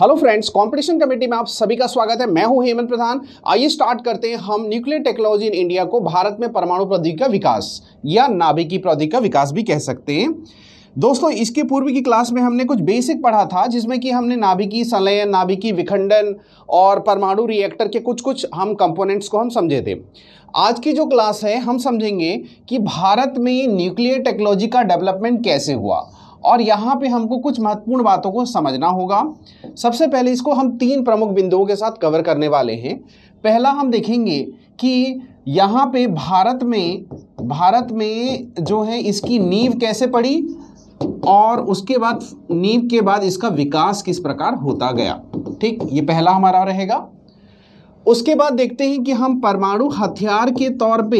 hello friends competition committee में आप सभी का स्वागत है मैं हूं हेमंत प्रधान आइए स्टार्ट करते हैं हम न्यूक्लियर टेक्नोलॉजी इन इंडिया को भारत में परमाणु प्रौद्योगिकी का विकास या नाभिकीय प्रौद्योगिकी का विकास भी कह सकते हैं दोस्तों इसके पूर्व की क्लास में हमने कुछ बेसिक पढ़ा था जिसमें कि हमने नाभिकीय संलयन नाभिकीय विखंडन और परमाणु रिएक्टर के कुछ कुछ हम कंपोनेंट्स को हम समझे थे आज की जो क्लास है हम समझेंगे कि भारत में न्यूक्लियर टेक्नोलॉजी का डेवलपमेंट कैसे हुआ और यहाँ पे हमको कुछ महत्वपूर्ण बातों को समझना होगा सबसे पहले इसको हम तीन प्रमुख बिंदुओं के साथ कवर करने वाले हैं पहला हम देखेंगे कि यहाँ पे भारत में भारत में जो है इसकी नींव कैसे पड़ी और उसके बाद नींव के बाद इसका विकास किस प्रकार होता गया ठीक ये पहला हमारा रहेगा उसके बाद देखते हैं कि हम परमाणु हथियार के तौर पे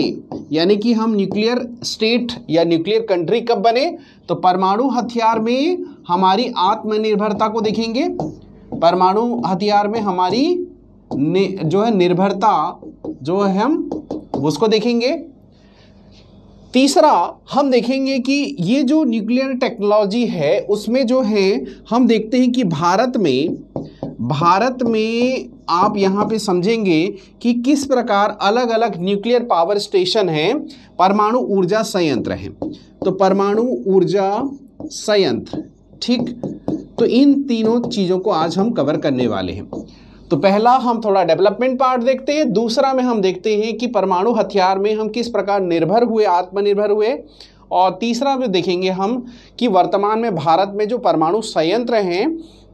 यानी कि हम न्यूक्लियर स्टेट या न्यूक्लियर कंट्री कब बने तो परमाणु हथियार में हमारी आत्मनिर्भरता को देखेंगे परमाणु हथियार में हमारी जो है निर्भरता जो है हम उसको देखेंगे तीसरा हम देखेंगे कि ये जो न्यूक्लियर टेक्नोलॉजी है उसमें जो है हम देखते हैं कि भारत में भारत में आप यहाँ पे समझेंगे कि किस प्रकार अलग अलग न्यूक्लियर पावर स्टेशन हैं परमाणु ऊर्जा संयंत्र हैं तो परमाणु ऊर्जा संयंत्र ठीक तो इन तीनों चीज़ों को आज हम कवर करने वाले हैं तो पहला हम थोड़ा डेवलपमेंट पार्ट देखते हैं दूसरा में हम देखते हैं कि परमाणु हथियार में हम किस प्रकार निर्भर हुए आत्मनिर्भर हुए और तीसरा में देखेंगे हम कि वर्तमान में भारत में जो परमाणु संयंत्र हैं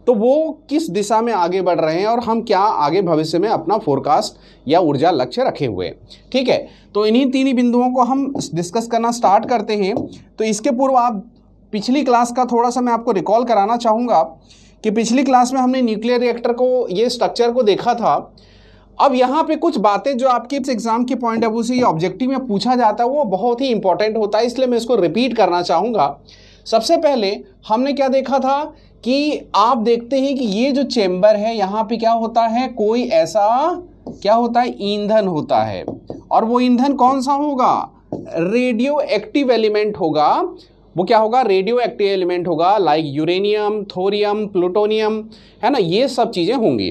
तो वो किस दिशा में आगे बढ़ रहे हैं और हम क्या आगे भविष्य में अपना फोरकास्ट या ऊर्जा लक्ष्य रखे हुए हैं ठीक है तो इन्हीं तीन बिंदुओं को हम डिस्कस करना स्टार्ट करते हैं तो इसके पूर्व आप पिछली क्लास का थोड़ा सा मैं आपको रिकॉल कराना चाहूँगा कि पिछली क्लास में हमने न्यूक्लियर रिएक्टर को ये स्ट्रक्चर को देखा था अब यहाँ पे कुछ बातें जो आपके एग्जाम के पॉइंट ऑफ व्यू से ऑब्जेक्टिव में पूछा जाता है वो बहुत ही इंपॉर्टेंट होता है इसलिए मैं इसको रिपीट करना चाहूँगा सबसे पहले हमने क्या देखा था कि आप देखते हैं कि ये जो चेम्बर है यहाँ पे क्या होता है कोई ऐसा क्या होता है ईंधन होता है और वो ईंधन कौन सा होगा रेडियो एक्टिव एलिमेंट होगा वो क्या होगा रेडियो एक्टिव एलिमेंट होगा लाइक यूरेनियम थोरियम प्लूटोनियम है ना ये सब चीज़ें होंगी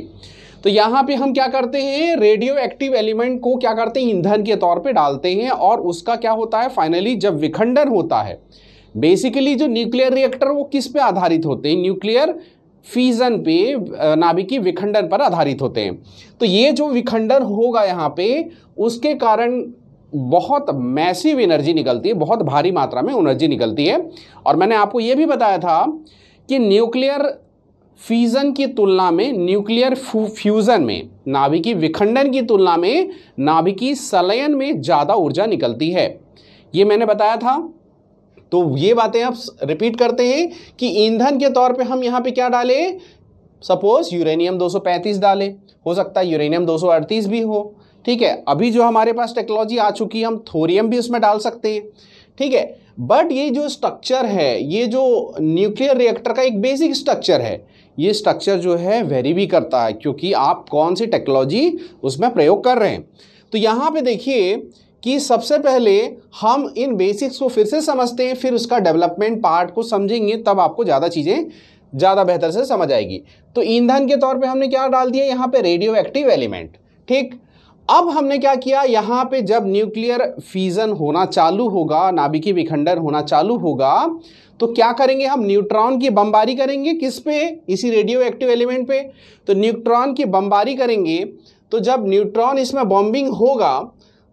तो यहाँ पे हम क्या करते हैं रेडियो एक्टिव एलिमेंट को क्या करते हैं ईंधन के तौर पे डालते हैं और उसका क्या होता है फाइनली जब विखंडन होता है बेसिकली जो न्यूक्लियर रिएक्टर वो किस पे आधारित होते हैं न्यूक्लियर फीज़न पे नाभिकीय विखंडन पर आधारित होते हैं तो ये जो विखंडन होगा यहाँ पे उसके कारण बहुत मैसिव एनर्जी निकलती है बहुत भारी मात्रा में एनर्जी निकलती है और मैंने आपको ये भी बताया था कि न्यूक्लियर फीज़न की तुलना में न्यूक्लियर फ्यूजन में नाभिकीय विखंडन की तुलना में नाभिकीय सलयन में ज़्यादा ऊर्जा निकलती है ये मैंने बताया था तो ये बातें आप रिपीट करते हैं कि ईंधन के तौर पे हम यहाँ पे क्या डालें सपोज यूरेनियम 235 डालें हो सकता है यूरेनियम 238 भी हो ठीक है अभी जो हमारे पास टेक्नोलॉजी आ चुकी है हम थोरियम भी उसमें डाल सकते हैं ठीक है बट ये जो स्ट्रक्चर है ये जो न्यूक्लियर रिएक्टर का एक बेसिक स्ट्रक्चर है ये स्ट्रक्चर जो है वेरी भी करता है क्योंकि आप कौन सी टेक्नोलॉजी उसमें प्रयोग कर रहे हैं तो यहाँ पे देखिए कि सबसे पहले हम इन बेसिक्स को फिर से समझते हैं फिर उसका डेवलपमेंट पार्ट को समझेंगे तब आपको ज़्यादा चीज़ें ज़्यादा बेहतर से समझ आएगी तो ईंधन के तौर पे हमने क्या डाल दिया यहाँ पे रेडियो एक्टिव एलिमेंट ठीक अब हमने क्या किया यहाँ पे जब न्यूक्लियर फीजन होना चालू होगा नाभिकी विखंडन होना चालू होगा तो क्या करेंगे हम न्यूट्रॉन की बमबारी करेंगे किस पे इसी रेडियो एक्टिव एलिमेंट पे तो न्यूट्रॉन की बमबारी करेंगे तो जब न्यूट्रॉन इसमें बॉम्बिंग होगा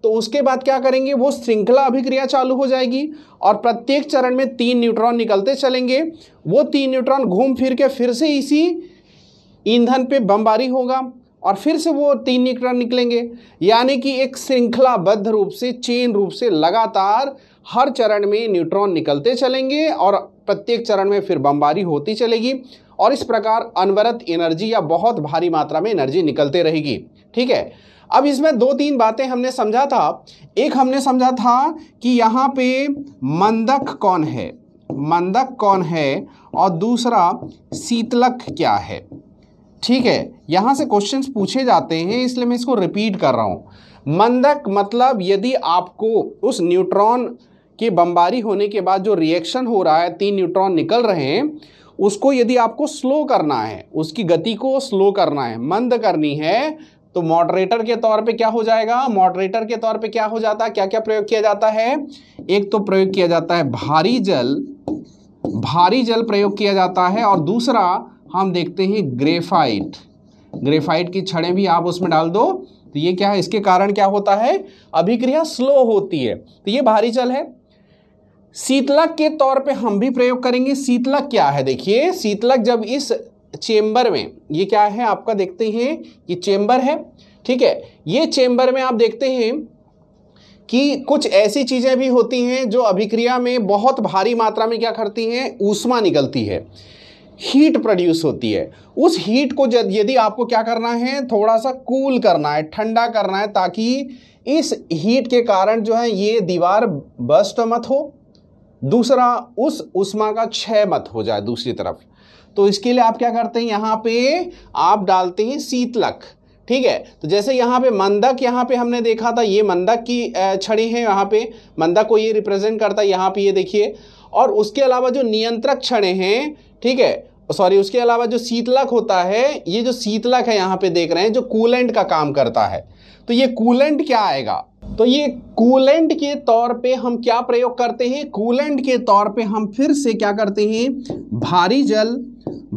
तो उसके बाद क्या करेंगे वो श्रृंखला अभिक्रिया चालू हो जाएगी और प्रत्येक चरण में तीन न्यूट्रॉन निकलते चलेंगे वो तीन न्यूट्रॉन घूम फिर के फिर से इसी ईंधन पे बमबारी होगा और फिर से वो तीन न्यूट्रॉन निकलेंगे यानी कि एक श्रृंखलाबद्ध रूप से चेन रूप से लगातार हर चरण में न्यूट्रॉन निकलते चलेंगे और प्रत्येक चरण में फिर बमबारी होती चलेगी और इस प्रकार अनवरत एनर्जी या बहुत भारी मात्रा में एनर्जी निकलते रहेगी ठीक है अब इसमें दो तीन बातें हमने समझा था एक हमने समझा था कि यहाँ पे मंदक कौन है मंदक कौन है और दूसरा शीतलक क्या है ठीक है यहाँ से क्वेश्चंस पूछे जाते हैं इसलिए मैं इसको रिपीट कर रहा हूँ मंदक मतलब यदि आपको उस न्यूट्रॉन के बमबारी होने के बाद जो रिएक्शन हो रहा है तीन न्यूट्रॉन निकल रहे हैं उसको यदि आपको स्लो करना है उसकी गति को स्लो करना है मंद करनी है तो मॉडरेटर के तौर पे क्या हो जाएगा मॉडरेटर के तौर पे क्या हो जाता है क्या क्या प्रयोग किया जाता है एक तो प्रयोग किया जाता है भारी जल भारी जल प्रयोग किया जाता है और दूसरा हम देखते हैं ग्रेफाइट ग्रेफाइट की छड़ें भी आप उसमें डाल दो तो ये क्या है इसके कारण क्या होता है अभिक्रिया स्लो होती है तो ये भारी जल है शीतलक के तौर पे हम भी प्रयोग करेंगे शीतलक क्या है देखिए शीतलक जब इस चेम्बर में ये क्या है आपका देखते हैं ये चेम्बर है ठीक है ये चेंबर में आप देखते हैं कि कुछ ऐसी चीज़ें भी होती हैं जो अभिक्रिया में बहुत भारी मात्रा में क्या करती हैं ऊष्मा निकलती है हीट प्रोड्यूस होती है उस हीट को यदि आपको क्या करना है थोड़ा सा कूल करना है ठंडा करना है ताकि इस हीट के कारण जो है ये दीवार बस्ट मत हो दूसरा उस उष्मा का क्षय मत हो जाए दूसरी तरफ तो इसके लिए आप क्या करते हैं यहाँ पे आप डालते हैं शीतलक ठीक है तो जैसे यहाँ पे मंदक यहाँ पे हमने देखा था ये मंदक की छड़ी है यहाँ पे मंदक को ये रिप्रेजेंट करता है यहाँ पे ये देखिए और उसके अलावा जो नियंत्रक छड़े हैं ठीक है सॉरी उसके अलावा जो शीतलक होता है ये जो शीतलक है यहाँ पे देख रहे हैं जो कूलेंट का काम करता है तो ये कूलेंट क्या आएगा तो ये कूलेंट के तौर पे हम क्या प्रयोग करते हैं कूलेंट के तौर पे हम फिर से क्या करते हैं भारी जल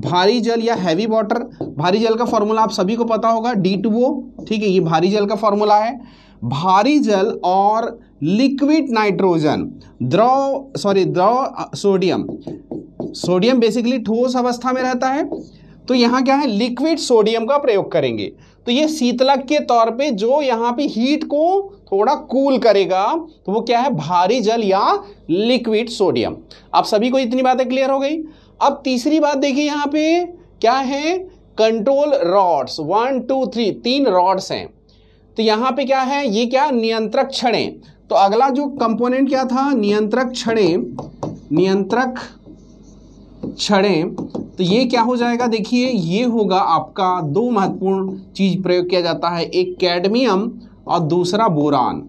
भारी जल या हैवी वाटर भारी जल का फॉर्मूला आप सभी को पता होगा डी टू वो ठीक है ये भारी जल का फॉर्मूला है भारी जल और लिक्विड नाइट्रोजन द्रव सॉरी द्रव सोडियम सोडियम बेसिकली ठोस अवस्था में रहता है तो यहां क्या है लिक्विड सोडियम का प्रयोग करेंगे तो ये शीतलक के तौर पे जो यहाँ पे हीट को थोड़ा कूल करेगा तो वो क्या है भारी जल या लिक्विड सोडियम आप सभी को इतनी बातें क्लियर हो गई अब तीसरी बात देखिए यहाँ पे क्या है control rods one two three तीन रॉड्स हैं तो यहाँ पे क्या है ये क्या नियंत्रक छड़ें तो अगला जो कंपोनेंट क्या था नियंत्रक छड़ें नियंत्रक छड़ें तो ये क्या हो जाएगा देखिए ये होगा आपका दो महत्वपूर्ण चीज प्रयोग किया जाता है एक कैडमियम और दूसरा बोरान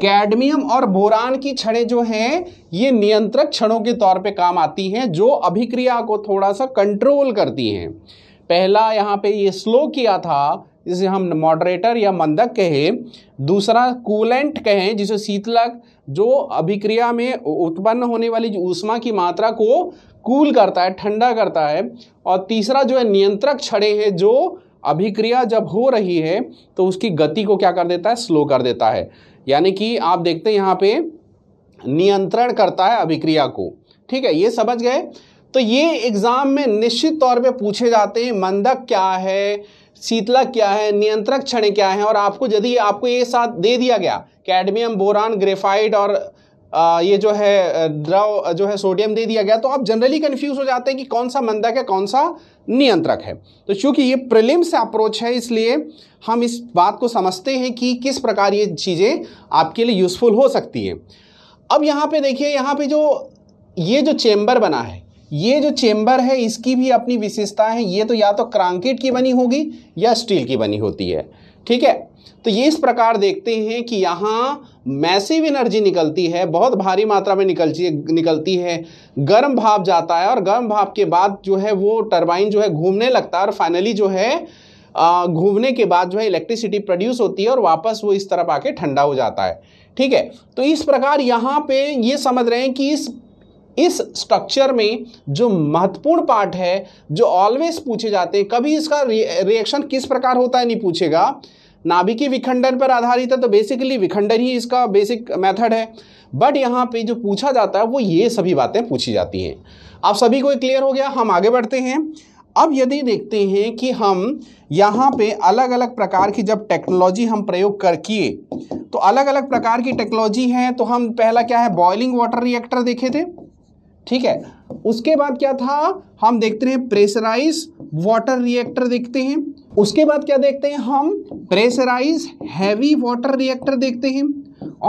कैडमियम और बोरान की छड़ें जो हैं ये नियंत्रक क्षणों के तौर पे काम आती हैं जो अभिक्रिया को थोड़ा सा कंट्रोल करती हैं पहला यहाँ पे ये स्लो किया था जिसे हम मॉडरेटर या मंदक कहें दूसरा कूलेंट कहें जिसे शीतलक जो अभिक्रिया में उत्पन्न होने वाली ऊष्मा की मात्रा को कूल करता है ठंडा करता है और तीसरा जो है नियंत्रक छड़े हैं जो अभिक्रिया जब हो रही है तो उसकी गति को क्या कर देता है स्लो कर देता है यानी कि आप देखते हैं यहाँ पे नियंत्रण करता है अभिक्रिया को ठीक है ये समझ गए तो ये एग्जाम में निश्चित तौर पे पूछे जाते हैं मंदक क्या है शीतलक क्या है नियंत्रक क्षण क्या है और आपको यदि आपको ये साथ दे दिया गया कैडमियम बोरान ग्रेफाइट और आ, ये जो है द्रव जो है सोडियम दे दिया गया तो आप जनरली कंफ्यूज हो जाते हैं कि कौन सा मंदक है कौन सा नियंत्रक है तो चूंकि ये प्रिलिम्स से अप्रोच है इसलिए हम इस बात को समझते हैं कि किस प्रकार ये चीज़ें आपके लिए यूज़फुल हो सकती है अब यहाँ पे देखिए यहाँ पे जो ये जो चेम्बर बना है ये जो चेम्बर है इसकी भी अपनी विशेषता है ये तो या तो क्रांकेट की बनी होगी या स्टील की बनी होती है ठीक है तो ये इस प्रकार देखते हैं कि यहाँ मैसिव एनर्जी निकलती है बहुत भारी मात्रा में निकलती निकलती है गर्म भाप जाता है और गर्म भाप के बाद जो है वो टरबाइन जो है घूमने लगता है और फाइनली जो है घूमने के बाद जो है इलेक्ट्रिसिटी प्रोड्यूस होती है और वापस वो इस तरफ आके ठंडा हो जाता है ठीक है तो इस प्रकार यहाँ पे ये समझ रहे हैं कि इस इस स्ट्रक्चर में जो महत्वपूर्ण पार्ट है जो ऑलवेज पूछे जाते हैं कभी इसका रिएक्शन किस प्रकार होता है नहीं पूछेगा नाभिकी विखंडन पर आधारित है तो बेसिकली विखंडन ही इसका बेसिक मेथड है बट यहाँ पे जो पूछा जाता है वो ये सभी बातें पूछी जाती हैं आप सभी को क्लियर हो गया हम आगे बढ़ते हैं अब यदि देखते हैं कि हम यहाँ पे अलग अलग प्रकार की जब टेक्नोलॉजी हम प्रयोग कर किए तो अलग अलग प्रकार की टेक्नोलॉजी है तो हम पहला क्या है बॉइलिंग वाटर रिएक्टर देखे थे ठीक है उसके बाद क्या था हम देखते हैं प्रेशराइज वाटर रिएक्टर देखते हैं उसके बाद क्या देखते हैं हम प्रेशराइज हैवी वाटर रिएक्टर देखते हैं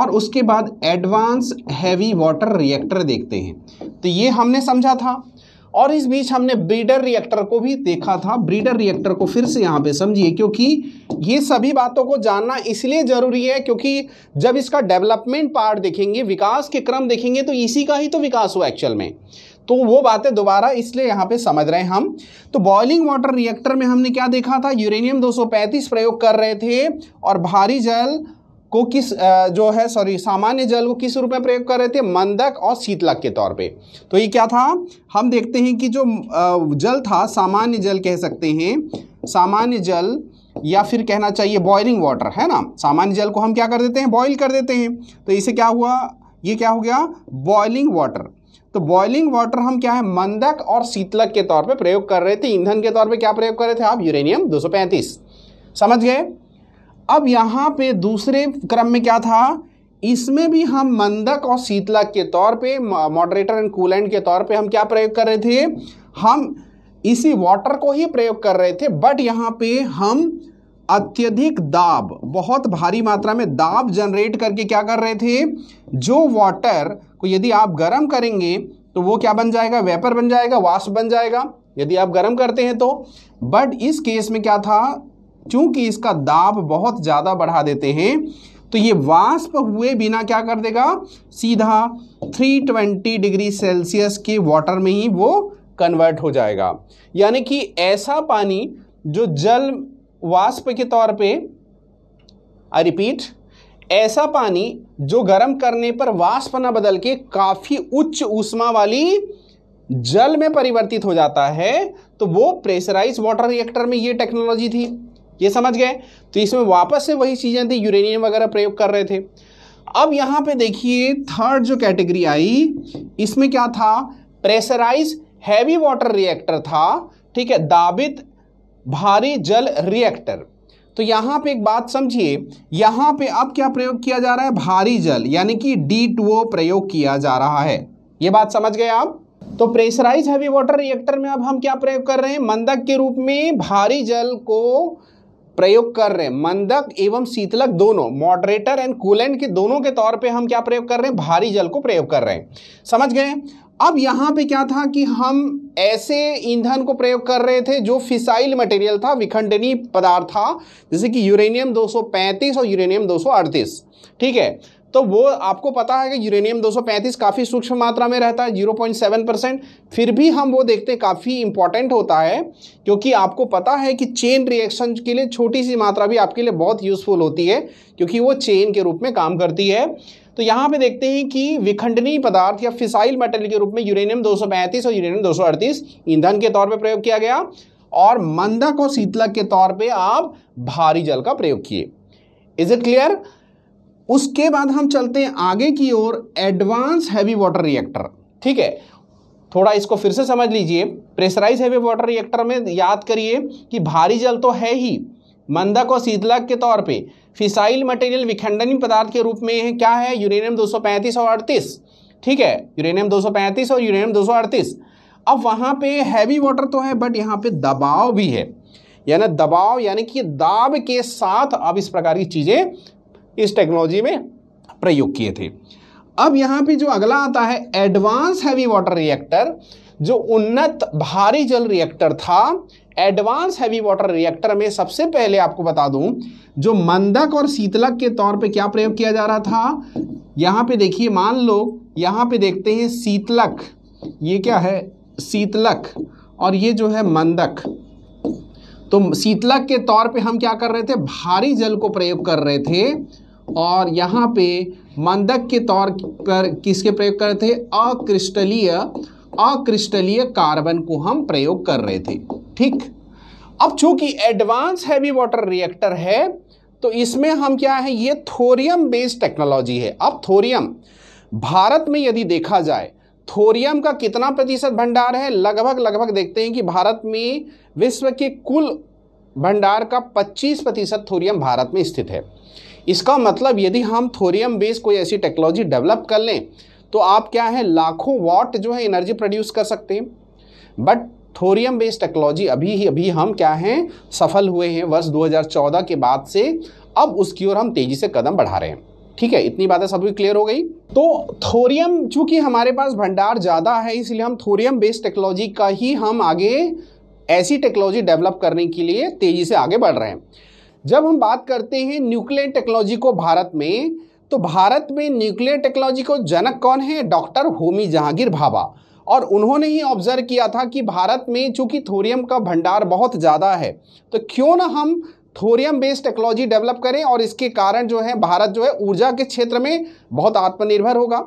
और उसके बाद एडवांस हैवी वाटर रिएक्टर देखते हैं तो ये हमने समझा था और इस बीच हमने ब्रीडर रिएक्टर को भी देखा था ब्रीडर रिएक्टर को फिर से यहाँ पे समझिए क्योंकि ये सभी बातों को जानना इसलिए ज़रूरी है क्योंकि जब इसका डेवलपमेंट पार्ट देखेंगे विकास के क्रम देखेंगे तो इसी का ही तो विकास हुआ एक्चुअल में तो वो बातें दोबारा इसलिए यहाँ पे समझ रहे हैं हम तो बॉइलिंग वाटर रिएक्टर में हमने क्या देखा था यूरेनियम 235 प्रयोग कर रहे थे और भारी जल को किस जो है सॉरी सामान्य जल को किस रूप में प्रयोग कर रहे थे मंदक और शीतलक के तौर पे तो ये क्या था हम देखते हैं कि जो जल था सामान्य जल कह सकते हैं सामान्य जल या फिर कहना चाहिए बॉयलिंग वाटर है ना सामान्य जल को हम क्या कर देते हैं बॉयल कर देते हैं तो इसे क्या हुआ ये क्या हो गया बॉयलिंग वाटर तो बॉयलिंग वाटर हम क्या है मंदक और शीतलक के तौर पर प्रयोग कर रहे थे ईंधन के तौर पर क्या प्रयोग कर रहे थे आप यूरेनियम दो समझ गए अब यहाँ पे दूसरे क्रम में क्या था इसमें भी हम मंदक और शीतलक के तौर पे मॉडरेटर एंड कूलेंट के तौर पे हम क्या प्रयोग कर रहे थे हम इसी वाटर को ही प्रयोग कर रहे थे बट यहाँ पे हम अत्यधिक दाब बहुत भारी मात्रा में दाब जनरेट करके क्या कर रहे थे जो वाटर को यदि आप गर्म करेंगे तो वो क्या बन जाएगा वेपर बन जाएगा वाष्प बन जाएगा यदि आप गर्म करते हैं तो बट इस केस में क्या था चूंकि इसका दाब बहुत ज़्यादा बढ़ा देते हैं तो ये वाष्प हुए बिना क्या कर देगा सीधा 320 डिग्री सेल्सियस के वाटर में ही वो कन्वर्ट हो जाएगा यानी कि ऐसा पानी जो जल वाष्प के तौर पे आई रिपीट ऐसा पानी जो गर्म करने पर वाष्प न बदल के काफ़ी उच्च ऊष्मा वाली जल में परिवर्तित हो जाता है तो वो प्रेशराइज वाटर रिएक्टर में ये टेक्नोलॉजी थी ये समझ गए तो इसमें वापस से वही चीज़ें थी यूरेनियम वगैरह प्रयोग कर रहे थे अब यहाँ पे देखिए थर्ड जो कैटेगरी आई इसमें क्या था प्रेशराइज हैवी वाटर रिएक्टर था ठीक है दाबित भारी जल रिएक्टर तो यहाँ पे एक बात समझिए यहाँ पे अब क्या प्रयोग किया जा रहा है भारी जल यानी कि डी प्रयोग किया जा रहा है ये बात समझ गए आप तो प्रेशराइज हैवी वाटर रिएक्टर में अब हम क्या प्रयोग कर रहे हैं मंदक के रूप में भारी जल को प्रयोग कर रहे हैं मंदक एवं शीतलक दोनों मॉडरेटर एंड कूलेंट के दोनों के तौर पे हम क्या प्रयोग कर रहे हैं भारी जल को प्रयोग कर रहे हैं समझ गए अब यहाँ पे क्या था कि हम ऐसे ईंधन को प्रयोग कर रहे थे जो फिसाइल मटेरियल था विखंडनीय पदार्थ था जैसे कि यूरेनियम 235 और यूरेनियम 238 ठीक है तो वो आपको पता है कि यूरेनियम 235 काफ़ी सूक्ष्म मात्रा में रहता है 0.7 परसेंट फिर भी हम वो देखते हैं काफ़ी इंपॉर्टेंट होता है क्योंकि आपको पता है कि चेन रिएक्शन के लिए छोटी सी मात्रा भी आपके लिए बहुत यूज़फुल होती है क्योंकि वो चेन के रूप में काम करती है तो यहाँ पे देखते हैं कि विखंडनीय पदार्थ या फिसाइल मेटल के रूप में यूरेनियम दो और यूरेनियम दो ईंधन के तौर पर प्रयोग किया गया और मंदक और शीतलक के तौर पर आप भारी जल का प्रयोग किए इज इट क्लियर उसके बाद हम चलते हैं आगे की ओर एडवांस हैवी वाटर रिएक्टर ठीक है थोड़ा इसको फिर से समझ लीजिए प्रेशराइज हैवी वाटर रिएक्टर में याद करिए कि भारी जल तो है ही मंदक और शीतलक के तौर पे फिसाइल मटेरियल विखंडनीय पदार्थ के रूप में क्या है यूरेनियम 235 और 38 ठीक है यूरेनियम 235 और यूरेनियम 238 अब वहाँ पे हैवी वाटर तो है बट यहाँ पे दबाव भी है यानी दबाव यानी कि दाब के साथ अब इस प्रकार की चीज़ें इस टेक्नोलॉजी में प्रयोग किए थे अब यहां पे जो अगला आता है एडवांस हैवी वाटर रिएक्टर जो उन्नत भारी जल रिएक्टर था एडवांस हैवी वाटर रिएक्टर में सबसे पहले आपको बता दूं जो मंदक और शीतलक के तौर पे क्या प्रयोग किया जा रहा था यहां पे देखिए मान लो यहां पे देखते हैं शीतलक ये क्या है शीतलक और ये जो है मंदक तो शीतलक के तौर पे हम क्या कर रहे थे भारी जल को प्रयोग कर रहे थे और यहाँ पे मंदक के तौर पर किसके प्रयोग कर रहे थे अक्रिस्टलीय अक्रिस्टलीय कार्बन को हम प्रयोग कर रहे थे ठीक अब चूंकि एडवांस हैवी वाटर रिएक्टर है तो इसमें हम क्या है ये थोरियम बेस्ड टेक्नोलॉजी है अब थोरियम भारत में यदि देखा जाए थोरियम का कितना प्रतिशत भंडार है लगभग लगभग देखते हैं कि भारत में विश्व के कुल भंडार का 25 प्रतिशत थोरियम भारत में स्थित है इसका मतलब यदि हम थोरियम बेस्ड कोई ऐसी टेक्नोलॉजी डेवलप कर लें तो आप क्या है लाखों वाट जो है एनर्जी प्रोड्यूस कर सकते हैं बट थोरियम बेस्ड टेक्नोलॉजी अभी ही अभी हम क्या हैं सफल हुए हैं वर्ष 2014 के बाद से अब उसकी ओर हम तेज़ी से कदम बढ़ा रहे हैं ठीक है इतनी बातें सभी क्लियर हो गई तो थोरियम चूंकि हमारे पास भंडार ज़्यादा है इसलिए हम थोरियम बेस्ड टेक्नोलॉजी का ही हम आगे ऐसी टेक्नोलॉजी डेवलप करने के लिए तेज़ी से आगे बढ़ रहे हैं जब हम बात करते हैं न्यूक्लियर टेक्नोलॉजी को भारत में तो भारत में न्यूक्लियर टेक्नोलॉजी को जनक कौन है डॉक्टर होमी जहांगीर भाभा और उन्होंने ही ऑब्जर्व किया था कि भारत में चूंकि थोरियम का भंडार बहुत ज़्यादा है तो क्यों ना हम थोरियम बेस्ड टेक्नोलॉजी डेवलप करें और इसके कारण जो है भारत जो है ऊर्जा के क्षेत्र में बहुत आत्मनिर्भर होगा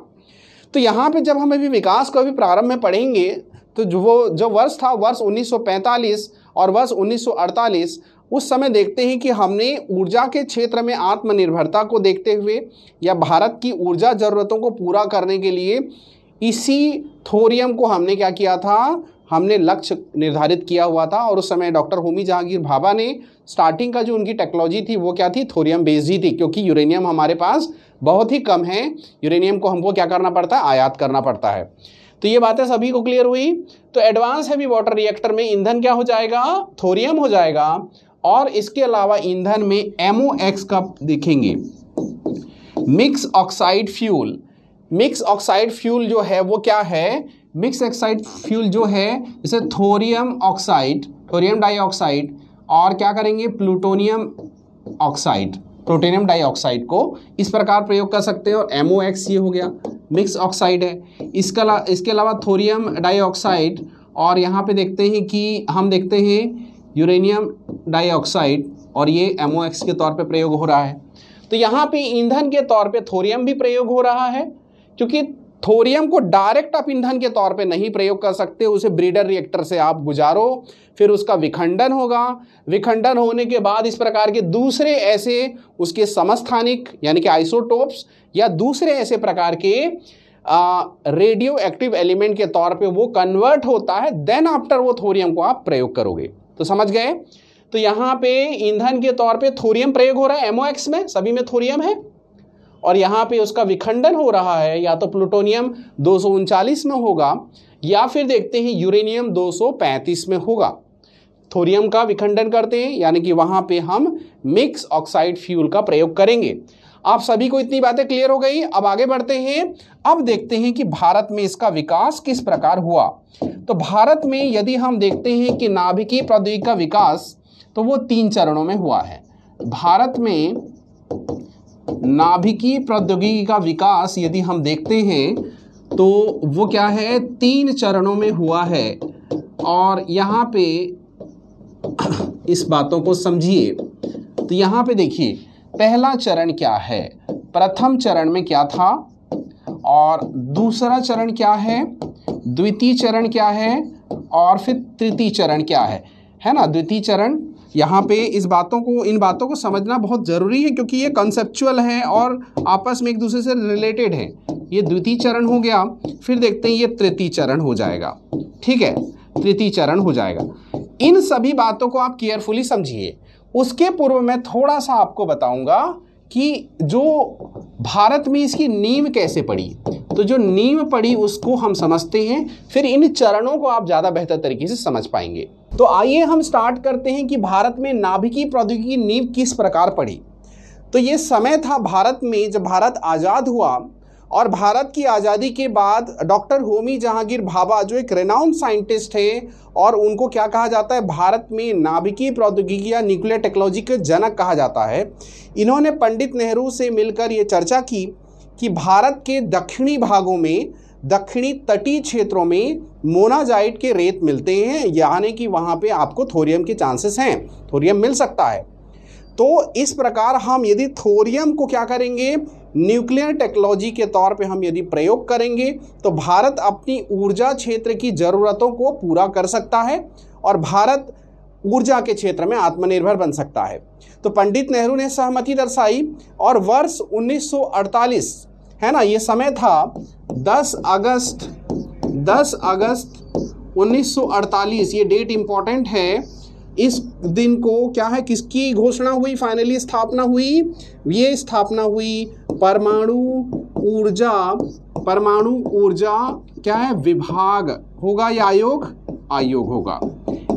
तो यहाँ पे जब हम अभी विकास को अभी प्रारंभ में पढ़ेंगे तो जो वो जो वर्ष था वर्ष 1945 और वर्ष 1948 उस समय देखते हैं कि हमने ऊर्जा के क्षेत्र में आत्मनिर्भरता को देखते हुए या भारत की ऊर्जा ज़रूरतों को पूरा करने के लिए इसी थोरियम को हमने क्या किया था हमने लक्ष्य निर्धारित किया हुआ था और उस समय डॉक्टर होमी जहांगीर भाभा ने स्टार्टिंग का जो उनकी टेक्नोलॉजी थी वो क्या थी थोरियम बेस्ड ही थी क्योंकि यूरेनियम हमारे पास बहुत ही कम है यूरेनियम को हमको क्या करना पड़ता है आयात करना पड़ता है तो ये बातें सभी को क्लियर हुई तो एडवांस हैवी वाटर रिएक्टर में ईंधन क्या हो जाएगा थोरियम हो जाएगा और इसके अलावा ईंधन में एमओ एक्स का देखेंगे mix oxide fuel mix oxide fuel जो है वो क्या है मिक्स ऑक्साइड फ्यूल जो है जैसे थोरियम ऑक्साइड थोरियम डाइऑक्साइड और क्या करेंगे प्लूटोनियम ऑक्साइड प्रोटेनियम डाइऑक्साइड को इस प्रकार प्रयोग कर सकते हैं और एमओ एक्स ये हो गया मिक्स ऑक्साइड है इसका इसके अलावा थोरियम डाइऑक्साइड और यहाँ पे देखते हैं कि हम देखते हैं यूरेनियम डाइऑक्साइड और ये एमओ के तौर पर प्रयोग हो रहा है तो यहाँ पे ईंधन के तौर पे थोरियम भी प्रयोग हो रहा है क्योंकि थोरियम को डायरेक्ट आप ईंधन के तौर पे नहीं प्रयोग कर सकते उसे ब्रीडर रिएक्टर से आप गुजारो फिर उसका विखंडन होगा विखंडन होने के बाद इस प्रकार के दूसरे ऐसे उसके समस्थानिक यानी कि आइसोटोप्स या दूसरे ऐसे प्रकार के रेडियो एक्टिव एलिमेंट के तौर पे वो कन्वर्ट होता है देन आफ्टर वो थोरियम को आप प्रयोग करोगे तो समझ गए तो यहां पे ईंधन के तौर पे थोरियम प्रयोग हो रहा है एमओ में सभी में थोरियम है और यहां पे उसका विखंडन हो रहा है या तो प्लूटोनियम दो में होगा या फिर देखते हैं यूरेनियम 235 में होगा थोरियम का विखंडन करते हैं यानी कि वहां पे हम मिक्स ऑक्साइड फ्यूल का प्रयोग करेंगे आप सभी को इतनी बातें क्लियर हो गई अब आगे बढ़ते हैं अब देखते हैं कि भारत में इसका विकास किस प्रकार हुआ तो भारत में यदि हम देखते हैं कि नाभिकीय प्रौद्योगिकी का विकास तो वो तीन चरणों में हुआ है भारत में नाभिकीय प्रौद्योगिकी का विकास यदि हम देखते हैं तो वो क्या है तीन चरणों में हुआ है और यहाँ पे इस बातों को समझिए तो यहाँ पे देखिए पहला चरण क्या है प्रथम चरण में क्या था और दूसरा चरण क्या है द्वितीय चरण क्या है और फिर तृतीय चरण क्या है है ना द्वितीय चरण यहाँ पे इस बातों को इन बातों को समझना बहुत ज़रूरी है क्योंकि ये कंसेप्चुअल है और आपस में एक दूसरे से रिलेटेड है ये द्वितीय चरण हो गया फिर देखते हैं ये तृतीय चरण हो जाएगा ठीक है तृतीय चरण हो जाएगा इन सभी बातों को आप केयरफुली समझिए उसके पूर्व मैं थोड़ा सा आपको बताऊंगा कि जो भारत में इसकी नींव कैसे पड़ी तो जो नींव पड़ी उसको हम समझते हैं फिर इन चरणों को आप ज़्यादा बेहतर तरीके से समझ पाएंगे तो आइए हम स्टार्ट करते हैं कि भारत में नाभिकीय प्रौद्योगिकी नींव किस प्रकार पड़ी तो ये समय था भारत में जब भारत आज़ाद हुआ और भारत की आज़ादी के बाद डॉक्टर होमी जहांगीर भाभा जो एक रेनाउंड साइंटिस्ट हैं और उनको क्या कहा जाता है भारत में नाभिकीय प्रौद्योगिकी या न्यूक्लियर टेक्नोलॉजी के जनक कहा जाता है इन्होंने पंडित नेहरू से मिलकर ये चर्चा की कि भारत के दक्षिणी भागों में दक्षिणी तटीय क्षेत्रों में मोनाजाइट के रेत मिलते हैं यानी कि वहाँ पे आपको थोरियम के चांसेस हैं थोरियम मिल सकता है तो इस प्रकार हम यदि थोरियम को क्या करेंगे न्यूक्लियर टेक्नोलॉजी के तौर पे हम यदि प्रयोग करेंगे तो भारत अपनी ऊर्जा क्षेत्र की ज़रूरतों को पूरा कर सकता है और भारत ऊर्जा के क्षेत्र में आत्मनिर्भर बन सकता है तो पंडित नेहरू ने सहमति दर्शाई और वर्ष 1948 है ना ये समय था 10 अगस्त 10 अगस्त 1948 ये डेट इम्पॉर्टेंट है इस दिन को क्या है किसकी घोषणा हुई फाइनली स्थापना हुई ये स्थापना हुई परमाणु ऊर्जा परमाणु ऊर्जा क्या है विभाग होगा या आयोग आयोग होगा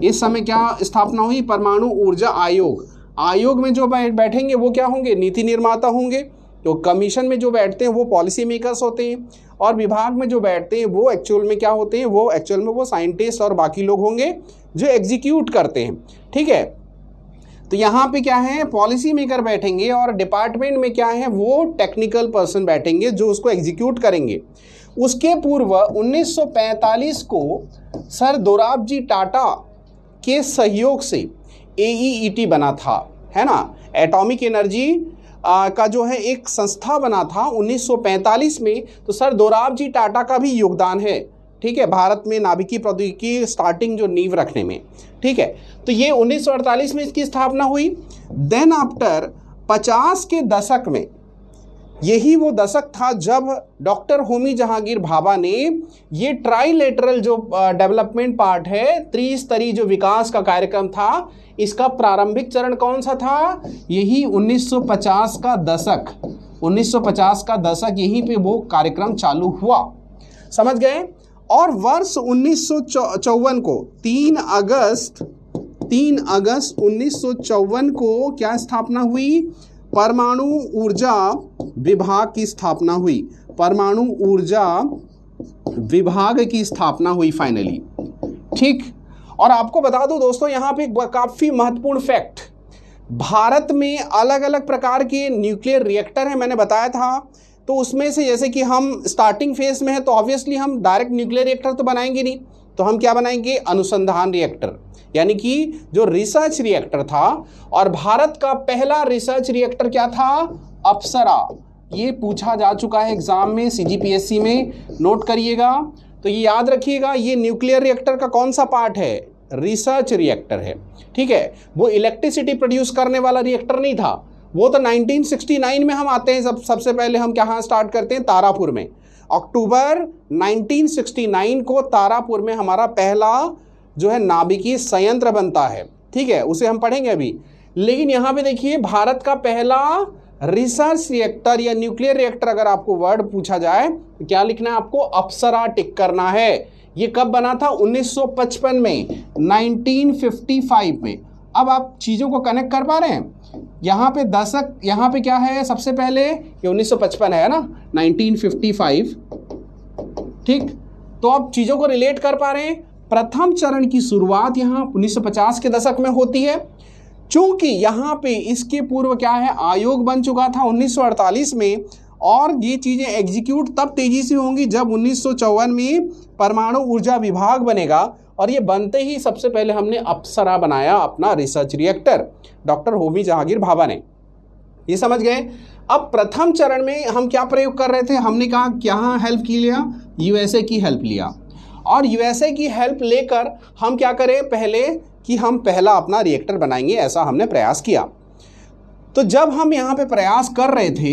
इस समय क्या स्थापना हुई परमाणु ऊर्जा आयोग आयोग में जो बैठेंगे वो क्या होंगे नीति निर्माता होंगे तो कमीशन में जो बैठते हैं वो पॉलिसी मेकर्स होते हैं और विभाग में जो बैठते हैं वो एक्चुअल में क्या होते हैं वो एक्चुअल में वो साइंटिस्ट और बाकी लोग होंगे जो एग्जीक्यूट करते हैं ठीक है तो यहाँ पे क्या है पॉलिसी मेकर बैठेंगे और डिपार्टमेंट में क्या है वो टेक्निकल पर्सन बैठेंगे जो उसको एग्जीक्यूट करेंगे उसके पूर्व 1945 को सर दोराब जी टाटा के सहयोग से ए e e बना था है ना एटॉमिक एनर्जी आ, का जो है एक संस्था बना था 1945 में तो सर दोराब जी टाटा का भी योगदान है ठीक है भारत में नाभिकी प्रौद्योगिकी स्टार्टिंग जो नींव रखने में ठीक है तो ये 1948 में इसकी स्थापना हुई देन आफ्टर 50 के दशक में यही वो दशक था जब डॉक्टर होमी जहांगीर भाभा ने ये ट्राइलेटरल जो डेवलपमेंट पार्ट है त्रिस्तरीय जो विकास का कार्यक्रम था इसका प्रारंभिक चरण कौन सा था यही 1950 का दशक 1950 का दशक यहीं पे वो कार्यक्रम चालू हुआ समझ गए और वर्ष उन्नीस को 3 अगस्त 3 अगस्त उन्नीस को क्या स्थापना हुई परमाणु ऊर्जा विभाग की स्थापना हुई परमाणु ऊर्जा विभाग की स्थापना हुई फाइनली ठीक और आपको बता दूं दोस्तों यहाँ पे काफ़ी महत्वपूर्ण फैक्ट भारत में अलग अलग प्रकार के न्यूक्लियर रिएक्टर हैं मैंने बताया था तो उसमें से जैसे कि हम स्टार्टिंग फेज में है तो ऑब्वियसली हम डायरेक्ट न्यूक्लियर रिएक्टर तो बनाएंगे नहीं तो हम क्या बनाएंगे अनुसंधान रिएक्टर यानी कि जो रिसर्च रिएक्टर था और भारत का पहला रिसर्च रिएक्टर क्या था अप्सरा ये पूछा जा चुका है एग्जाम में सीजीपीएससी में नोट करिएगा तो ये याद रखिएगा ये न्यूक्लियर रिएक्टर का कौन सा पार्ट है रिसर्च रिएक्टर है ठीक है वो इलेक्ट्रिसिटी प्रोड्यूस करने वाला रिएक्टर नहीं था वो तो 1969 में हम आते हैं सब सबसे पहले हम कहाँ स्टार्ट करते हैं तारापुर में अक्टूबर 1969 को तारापुर में हमारा पहला जो है नाभिकीय संयंत्र बनता है ठीक है उसे हम पढ़ेंगे अभी लेकिन यहाँ पे देखिए भारत का पहला रिसर्च रिएक्टर या न्यूक्लियर रिएक्टर अगर आपको वर्ड पूछा जाए तो क्या लिखना है आपको अप्सरा टिक करना है ये कब बना था 1955 में 1955 में अब आप चीज़ों को कनेक्ट कर पा रहे हैं यहाँ पे दशक यहाँ पे क्या है सबसे पहले ये 1955 है ना 1955 ठीक तो आप चीज़ों को रिलेट कर पा रहे हैं प्रथम चरण की शुरुआत यहाँ 1950 के दशक में होती है चूंकि यहाँ पे इसके पूर्व क्या है आयोग बन चुका था 1948 में और ये चीज़ें एग्जीक्यूट तब तेज़ी से होंगी जब उन्नीस में परमाणु ऊर्जा विभाग बनेगा और ये बनते ही सबसे पहले हमने अप्सरा बनाया अपना research reactor doctor Homi Jehangir Bhabha ने ये समझ गए अब प्रथम चरण में हम क्या प्रयोग कर रहे थे हमने कहा क्या हेल्प की लिया यूएसए की हेल्प लिया और यूएसए की हेल्प लेकर हम क्या करें पहले कि हम पहला अपना रिएक्टर बनाएंगे ऐसा हमने प्रयास किया तो जब हम यहाँ पे प्रयास कर रहे थे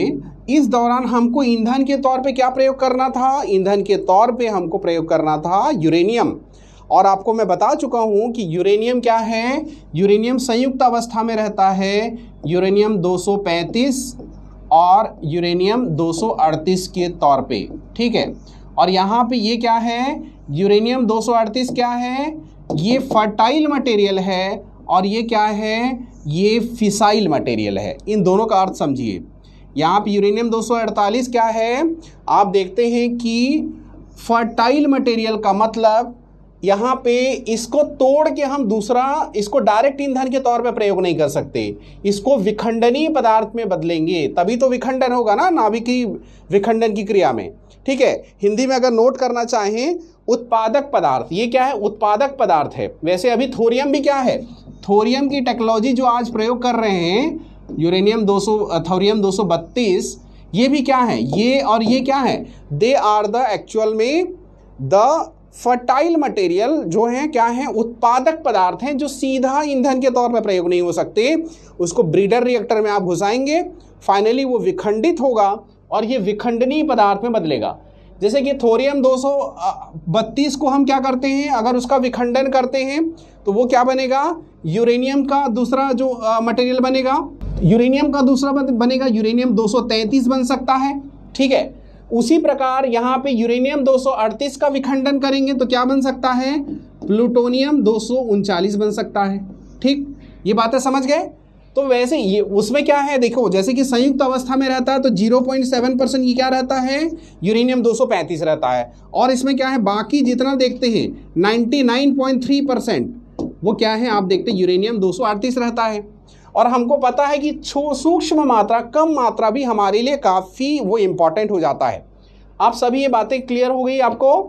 इस दौरान हमको ईंधन के तौर पे क्या प्रयोग करना था ईंधन के तौर पे हमको प्रयोग करना था यूरेनियम और आपको मैं बता चुका हूँ कि यूरेनियम क्या है यूरेनियम संयुक्त अवस्था में रहता है यूरेनियम 235 और यूरेनियम 238 के तौर पे ठीक है और यहाँ पे ये क्या है यूरेनियम 238 क्या है ये फर्टाइल मटेरियल है और ये क्या है ये फिसाइल मटेरियल है इन दोनों का अर्थ समझिए यहाँ पर यूरेनियम 248 क्या है आप देखते हैं कि फर्टाइल मटेरियल का मतलब यहाँ पे इसको तोड़ के हम दूसरा इसको डायरेक्ट ईंधन के तौर पे प्रयोग नहीं कर सकते इसको विखंडनीय पदार्थ में बदलेंगे तभी तो विखंडन होगा ना नाभिकी विखंडन की क्रिया में ठीक है हिंदी में अगर नोट करना चाहें उत्पादक पदार्थ ये क्या है उत्पादक पदार्थ है वैसे अभी थोरियम भी क्या है थोरियम की टेक्नोलॉजी जो आज प्रयोग कर रहे हैं यूरेनियम 200 थोरियम दो ये भी क्या है ये और ये क्या है दे आर द एक्चुअल में द फर्टाइल मटेरियल जो है क्या हैं उत्पादक पदार्थ हैं जो सीधा ईंधन के तौर पर प्रयोग नहीं हो सकते उसको ब्रीडर रिएक्टर में आप घुसाएंगे फाइनली वो विखंडित होगा और ये विखंडनीय पदार्थ में बदलेगा जैसे कि थोरियम दो को हम क्या करते हैं अगर उसका विखंडन करते हैं तो वो क्या बनेगा यूरेनियम का दूसरा जो मटेरियल बनेगा यूरेनियम का दूसरा बनेगा यूरेनियम 233 बन सकता है ठीक है उसी प्रकार यहाँ पे यूरेनियम 238 का विखंडन करेंगे तो क्या बन सकता है प्लूटोनियम दो बन सकता है ठीक ये बातें समझ गए तो वैसे ये उसमें क्या है देखो जैसे कि संयुक्त अवस्था में रहता है तो 0.7 परसेंट ये क्या रहता है यूरेनियम 235 रहता है और इसमें क्या है बाकी जितना देखते हैं 99.3 परसेंट वो क्या है आप देखते हैं यूरेनियम 238 रहता है और हमको पता है कि सूक्ष्म मात्रा कम मात्रा भी हमारे लिए काफ़ी वो इम्पॉर्टेंट हो जाता है आप सभी ये बातें क्लियर हो गई आपको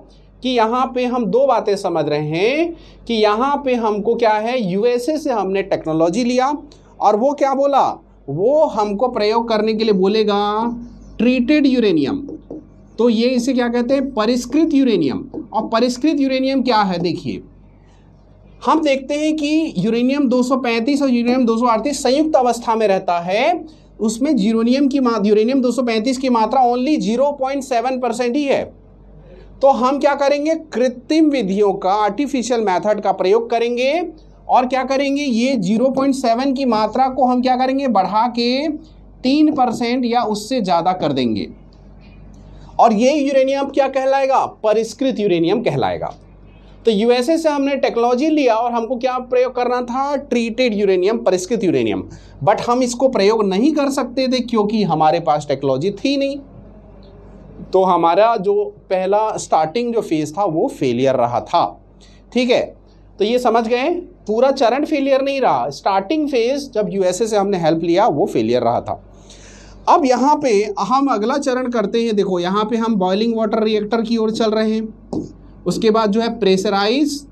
कि यहाँ पे हम दो बातें समझ रहे हैं कि यहाँ पे हमको क्या है यूएसए से हमने टेक्नोलॉजी लिया और वो क्या बोला वो हमको प्रयोग करने के लिए बोलेगा ट्रीटेड यूरेनियम तो ये इसे क्या कहते हैं परिष्कृत यूरेनियम और परिष्कृत यूरेनियम क्या है देखिए हम देखते हैं कि यूरेनियम 235 और यूरेनियम 238 संयुक्त अवस्था में रहता है उसमें यूरेनियम की मात्रा यूरेनियम 235 की मात्रा ओनली 0.7 परसेंट ही है तो हम क्या करेंगे कृत्रिम विधियों का आर्टिफिशियल मेथड का प्रयोग करेंगे और क्या करेंगे ये 0.7 की मात्रा को हम क्या करेंगे बढ़ा के तीन परसेंट या उससे ज़्यादा कर देंगे और ये यूरेनियम क्या कहलाएगा परिष्कृत यूरेनियम कहलाएगा तो यूएसए से हमने टेक्नोलॉजी लिया और हमको क्या प्रयोग करना था ट्रीटेड यूरेनियम परिष्कृत यूरेनियम बट हम इसको प्रयोग नहीं कर सकते थे क्योंकि हमारे पास टेक्नोलॉजी थी नहीं तो हमारा जो पहला स्टार्टिंग जो फेज़ था वो फेलियर रहा था ठीक है तो ये समझ गए पूरा चरण फेलियर नहीं रहा स्टार्टिंग फेज जब यूएसए से हमने हेल्प लिया वो फेलियर रहा था अब यहाँ पे हम अगला चरण करते हैं देखो यहाँ पे हम बॉइलिंग वाटर रिएक्टर की ओर चल रहे हैं उसके बाद जो है प्रेशराइज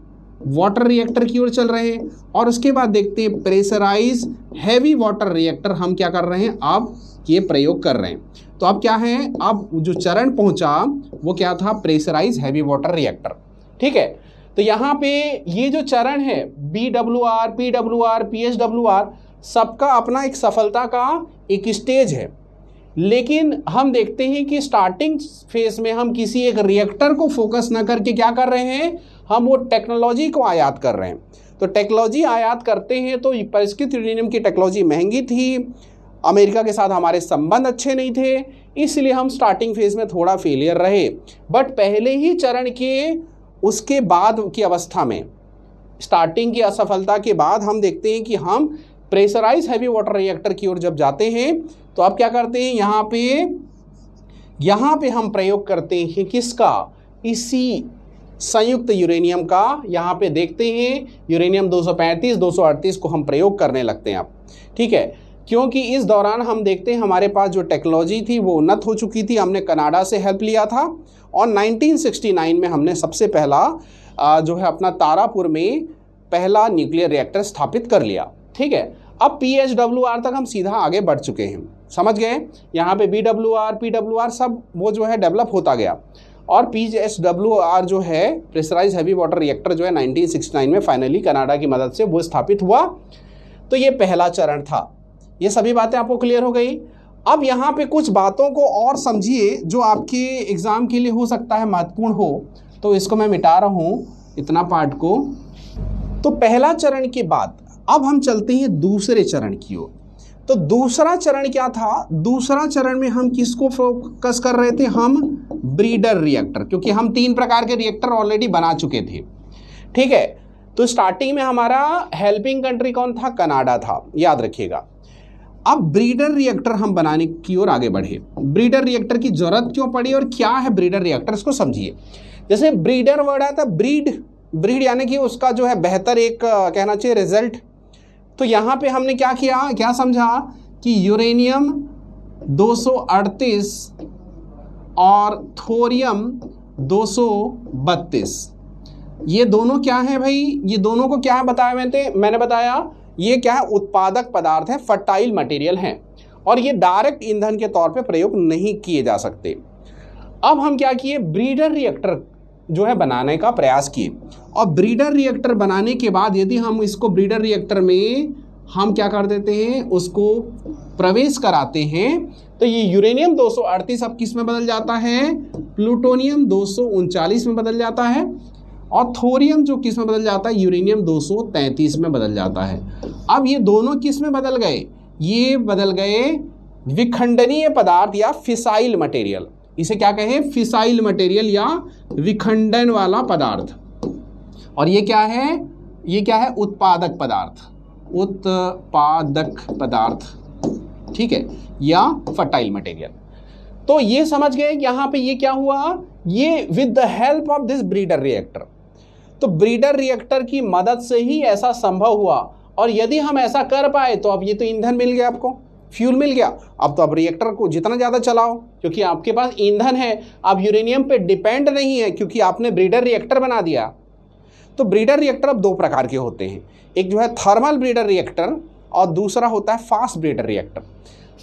वाटर रिएक्टर की ओर चल रहे हैं और उसके बाद देखते हैं प्रेशराइज हैवी वाटर रिएक्टर हम क्या कर रहे हैं अब ये प्रयोग कर रहे हैं तो अब क्या है अब जो चरण पहुंचा वो क्या था प्रेशराइज हैवी वाटर रिएक्टर ठीक है तो यहाँ पे ये जो चरण है B W R P W R P H W R सबका अपना एक सफलता का एक स्टेज है लेकिन हम देखते हैं कि स्टार्टिंग फेज में हम किसी एक रिएक्टर को फोकस न करके क्या कर रहे हैं हम वो टेक्नोलॉजी को आयात कर रहे हैं तो टेक्नोलॉजी आयात करते हैं तो परिष्कृत यूरेनियम की टेक्नोलॉजी महंगी थी अमेरिका के साथ हमारे संबंध अच्छे नहीं थे इसलिए हम स्टार्टिंग फेज में थोड़ा फेलियर रहे बट पहले ही चरण के उसके बाद की अवस्था में स्टार्टिंग की असफलता के बाद हम देखते हैं कि हम प्रेशराइज हैवी वाटर रिएक्टर की ओर जब जाते हैं तो आप क्या करते हैं यहाँ पे यहाँ पे हम प्रयोग करते हैं किसका इसी संयुक्त यूरेनियम का यहाँ पे देखते हैं यूरेनियम 235 238 को हम प्रयोग करने लगते हैं आप ठीक है क्योंकि इस दौरान हम देखते हैं हमारे पास जो टेक्नोलॉजी थी वो उन्नत हो चुकी थी हमने कनाडा से हेल्प लिया था और 1969 में हमने सबसे पहला जो है अपना तारापुर में पहला न्यूक्लियर रिएक्टर स्थापित कर लिया ठीक है अब पी एच डब्ल्यू आर तक हम सीधा आगे बढ़ चुके हैं समझ गए यहाँ पे B W R P W R सब वो जो है डेवलप होता गया और पी एच डब्ल्यू आर जो है प्रेशराइज हैवी वाटर रिएक्टर जो है 1969 में फाइनली कनाडा की मदद से वो स्थापित हुआ तो ये पहला चरण था ये सभी बातें आपको क्लियर हो गई अब यहाँ पे कुछ बातों को और समझिए जो आपके एग्ज़ाम के लिए हो सकता है महत्वपूर्ण हो तो इसको मैं मिटा रहा हूँ इतना पार्ट को तो पहला चरण के बाद अब हम चलते हैं दूसरे चरण की ओर तो दूसरा चरण क्या था दूसरा चरण में हम किसको फोकस कर रहे थे हम ब्रीडर रिएक्टर क्योंकि हम तीन प्रकार के रिएक्टर ऑलरेडी बना चुके थे ठीक है तो स्टार्टिंग में हमारा हेल्पिंग कंट्री कौन था कनाडा था याद रखिएगा अब ब्रीडर रिएक्टर हम बनाने की ओर आगे बढ़े ब्रीडर रिएक्टर की जरूरत क्यों पड़ी और क्या है ब्रीडर रिएक्टर इसको समझिए जैसे ब्रीडर वर्ड आया था ब्रीड ब्रीड यानी कि उसका जो है बेहतर एक कहना चाहिए रिजल्ट तो यहाँ पे हमने क्या किया क्या समझा कि यूरेनियम 238 और थोरियम 232 ये दोनों क्या है भाई ये दोनों को क्या है बताया मैंने मैंने बताया ये क्या है उत्पादक पदार्थ हैं फर्टाइल मटेरियल हैं और ये डायरेक्ट ईंधन के तौर पे प्रयोग नहीं किए जा सकते अब हम क्या किए ब्रीडर रिएक्टर जो है बनाने का प्रयास किए और ब्रीडर रिएक्टर बनाने के बाद यदि हम इसको ब्रीडर रिएक्टर में हम क्या कर देते हैं उसको प्रवेश कराते हैं तो ये यूरेनियम 238 अब किस में बदल जाता है प्लूटोनियम दो में बदल जाता है और थोरियम जो किस में बदल जाता है यूरेनियम 233 में बदल जाता है अब ये दोनों किस में बदल गए ये बदल गए विखंडनीय पदार्थ या फिसाइल मटेरियल इसे क्या कहें फिसाइल मटेरियल या विखंडन वाला पदार्थ और ये क्या है ये क्या है उत्पादक पदार्थ उत्पादक पदार्थ ठीक है या फर्टाइल मटेरियल तो ये समझ गए कि यहाँ पे ये क्या हुआ ये with the help of this breeder reactor तो ब्रीडर रिएक्टर की मदद से ही ऐसा संभव हुआ और यदि हम ऐसा कर पाए तो अब ये तो ईंधन मिल गया आपको फ्यूल मिल गया अब तो आप रिएक्टर को जितना ज़्यादा चलाओ क्योंकि आपके पास ईंधन है आप यूरेनियम पे डिपेंड नहीं है क्योंकि आपने ब्रीडर रिएक्टर बना दिया तो ब्रीडर रिएक्टर अब दो प्रकार के होते हैं एक जो है थर्मल ब्रीडर रिएक्टर और दूसरा होता है fast breeder reactor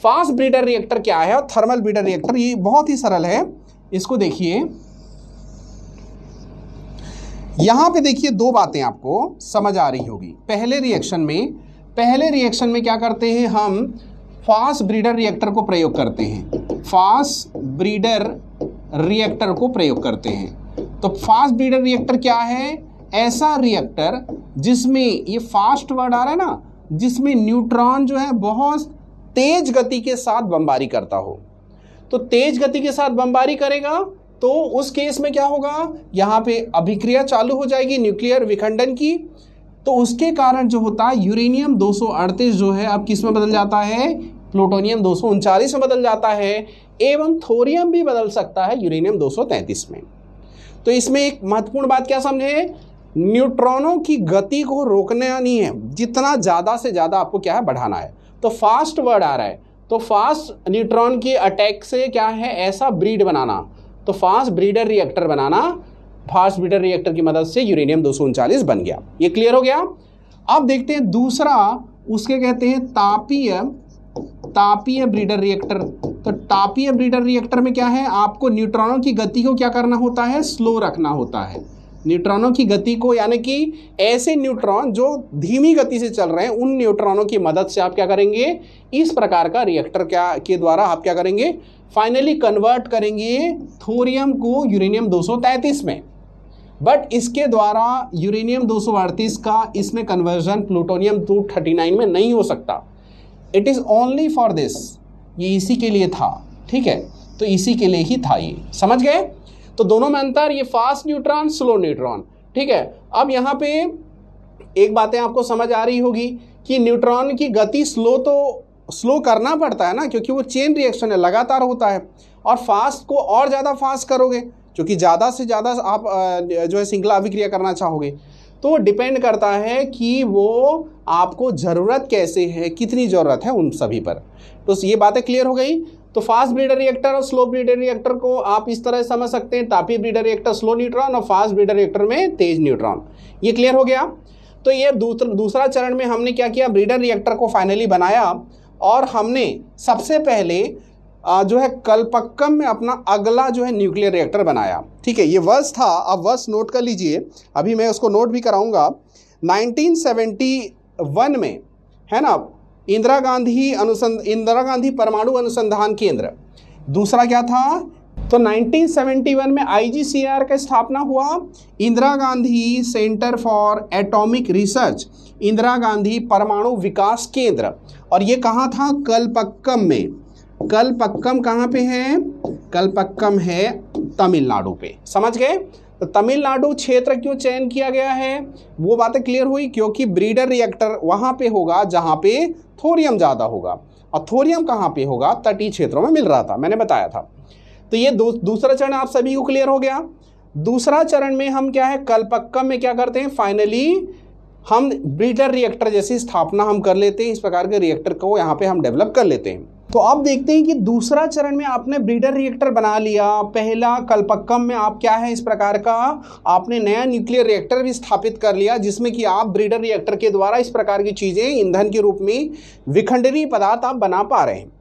fast breeder reactor क्या है और थर्मल ब्रीडर रिएक्टर ये बहुत ही सरल है इसको देखिए यहां पे देखिए दो बातें आपको समझ आ रही होगी पहले रिएक्शन में पहले रिएक्शन में क्या करते हैं हम फास्ट ब्रीडर रिएक्टर को प्रयोग करते हैं फास्ट ब्रीडर रिएक्टर को प्रयोग करते हैं तो फास्ट ब्रीडर रिएक्टर क्या है ऐसा रिएक्टर जिसमें ये फास्ट वर्ड आ रहा है ना जिसमें न्यूट्रॉन जो है बहुत तेज गति के साथ बमबारी करता हो तो तेज गति के साथ बमबारी करेगा तो उस केस में क्या होगा यहाँ पे अभिक्रिया चालू हो जाएगी न्यूक्लियर विखंडन की तो उसके कारण जो होता है यूरेनियम दो जो है अब किस में बदल जाता है प्लूटोनियम दो में बदल जाता है एवं थोरियम भी बदल सकता है यूरेनियम 233 में तो इसमें एक महत्वपूर्ण बात क्या समझे न्यूट्रॉनों की गति को रोकना नहीं है जितना ज़्यादा से ज़्यादा आपको क्या है बढ़ाना है तो फास्ट वर्ड आ रहा है तो फास्ट न्यूट्रॉन के अटैक से क्या है ऐसा ब्रीड बनाना तो फास्ट ब्रीडर रिएक्टर बनाना फास्ट ब्रीडर रिएक्टर की मदद से यूरेनियम दो बन गया ये क्लियर हो गया अब देखते हैं दूसरा उसके कहते हैं तापीय तापीय ब्रीडर रिएक्टर तो तापीय ब्रीडर रिएक्टर में क्या है आपको न्यूट्रॉनों की गति को क्या करना होता है स्लो रखना होता है न्यूट्रॉनों की गति को यानी कि ऐसे न्यूट्रॉन जो धीमी गति से चल रहे हैं उन न्यूट्रॉनों की मदद से आप क्या करेंगे इस प्रकार का रिएक्टर क्या के द्वारा आप क्या करेंगे फाइनली कन्वर्ट करेंगे थोरियम को यूरेनियम 233 में बट इसके द्वारा यूरेनियम 238 का इसमें कन्वर्जन प्लूटोनियम 239 में नहीं हो सकता it is only for this ये इसी के लिए था ठीक है तो इसी के लिए ही था ये समझ गए तो दोनों में अंतर ये फास्ट न्यूट्रॉन स्लो न्यूट्रॉन ठीक है अब यहाँ पे एक बातें आपको समझ आ रही होगी कि न्यूट्रॉन की गति स्लो तो स्लो करना पड़ता है ना क्योंकि वो चेन रिएक्शन है लगातार होता है और फास्ट को और ज़्यादा फास्ट करोगे क्योंकि ज़्यादा से ज़्यादा आप जो है श्रृंखला अभिक्रिया करना चाहोगे तो डिपेंड करता है कि वो आपको ज़रूरत कैसे है कितनी ज़रूरत है उन सभी पर तो ये बातें क्लियर हो गई तो फास्ट ब्रीडर रिएक्टर और स्लो ब्रीडर रिएक्टर को आप इस तरह समझ सकते हैं तापी ब्रीडर रिएक्टर स्लो न्यूट्रॉन और फास्ट ब्रीडर रिएक्टर में तेज न्यूट्रॉन ये क्लियर हो गया तो ये दूसरा दूसरा चरण में हमने क्या किया ब्रीडर रिएक्टर को फाइनली बनाया और हमने सबसे पहले जो है कलपक्कम में अपना अगला जो है न्यूक्लियर रिएक्टर बनाया ठीक है ये वर्ष था अब वर्ष नोट कर लीजिए अभी मैं उसको नोट भी कराऊंगा 1971 में है ना इंदिरा गांधी अनुसंध इंदिरा गांधी परमाणु अनुसंधान केंद्र दूसरा क्या था तो 1971 में आईजीसीआर का स्थापना हुआ Indira Gandhi centre for atomic research Indira Gandhi परमाणु विकास केंद्र और ये कहाँ था कलपक्कम में कलपक्कम कहाँ पे है कलपक्कम है तमिलनाडु पे समझ गए तो तमिलनाडु क्षेत्र क्यों चयन किया गया है वो बातें क्लियर हुई क्योंकि ब्रीडर रिएक्टर वहाँ पे होगा जहाँ पे थोरियम ज़्यादा होगा और थोरियम कहाँ पे होगा तटीय क्षेत्रों में मिल रहा था मैंने बताया था तो ये दू, दूसरा चरण आप सभी को क्लियर हो गया दूसरा चरण में हम क्या है कलपक्कम में क्या करते हैं फाइनली हम ब्रीडर रिएक्टर जैसी स्थापना हम कर लेते हैं इस प्रकार के रिएक्टर को यहाँ पे हम डेवलप कर लेते हैं तो आप देखते हैं कि दूसरा चरण में आपने ब्रीडर रिएक्टर बना लिया पहला कल्पक्कम में आप क्या है इस प्रकार का आपने नया न्यूक्लियर रिएक्टर भी स्थापित कर लिया जिसमें कि आप ब्रीडर रिएक्टर के द्वारा इस प्रकार की चीज़ें ईंधन के रूप में विखंडनीय पदार्थ आप बना पा रहे हैं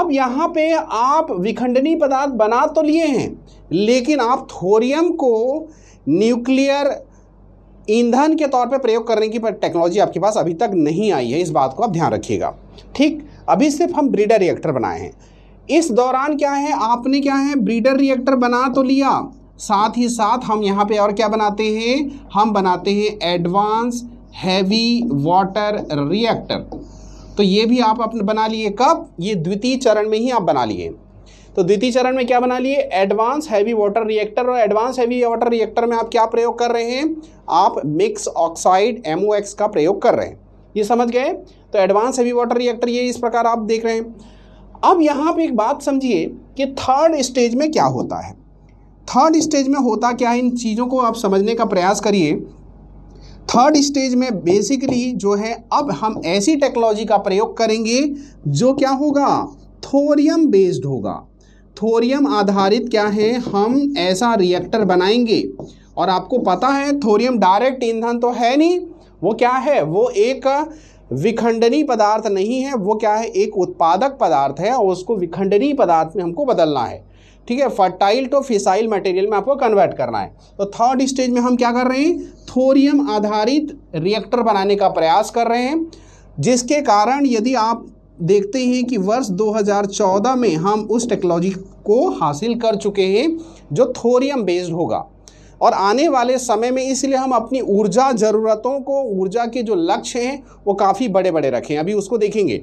अब यहाँ पे आप विखंडनीय पदार्थ बना तो लिए हैं लेकिन आप थोरियम को न्यूक्लियर ईंधन के तौर पर प्रयोग करने की टेक्नोलॉजी आपके पास अभी तक नहीं आई है इस बात को आप ध्यान रखिएगा ठीक अभी सिर्फ हम ब्रीडर रिएक्टर बनाए हैं इस दौरान क्या है आपने क्या है ब्रीडर रिएक्टर बना तो लिया साथ ही साथ हम यहाँ पे और क्या बनाते हैं हम बनाते हैं एडवांस हैवी वाटर रिएक्टर तो ये भी आप अपने बना लिए कब ये द्वितीय चरण में ही आप बना लिए तो द्वितीय चरण में क्या बना लिए एडवांस हैवी वाटर रिएक्टर और एडवांस हैवी वाटर रिएक्टर में आप क्या प्रयोग कर रहे हैं आप मिक्स ऑक्साइड एम का प्रयोग कर रहे हैं ये समझ गए तो एडवांस हैवी वाटर रिएक्टर ये इस प्रकार आप देख रहे हैं अब यहाँ पे एक बात समझिए कि थर्ड स्टेज में क्या होता है थर्ड स्टेज में होता क्या है इन चीज़ों को आप समझने का प्रयास करिए थर्ड स्टेज में बेसिकली जो है अब हम ऐसी टेक्नोलॉजी का प्रयोग करेंगे जो क्या होगा थोरियम बेस्ड होगा थोरियम आधारित क्या है हम ऐसा रिएक्टर बनाएंगे और आपको पता है थोरियम डायरेक्ट ईंधन तो है नहीं वो क्या है वो एक विखंडनीय पदार्थ नहीं है वो क्या है एक उत्पादक पदार्थ है और उसको विखंडनीय पदार्थ में हमको बदलना है ठीक है फर्टाइल टू फिसाइल मटेरियल में आपको कन्वर्ट करना है तो थर्ड स्टेज में हम क्या कर रहे हैं थोरियम आधारित रिएक्टर बनाने का प्रयास कर रहे हैं जिसके कारण यदि आप देखते हैं कि वर्ष 2014 में हम उस टेक्नोलॉजी को हासिल कर चुके हैं जो थोरियम बेस्ड होगा और आने वाले समय में इसलिए हम अपनी ऊर्जा ज़रूरतों को ऊर्जा के जो लक्ष्य हैं वो काफ़ी बड़े बड़े रखें अभी उसको देखेंगे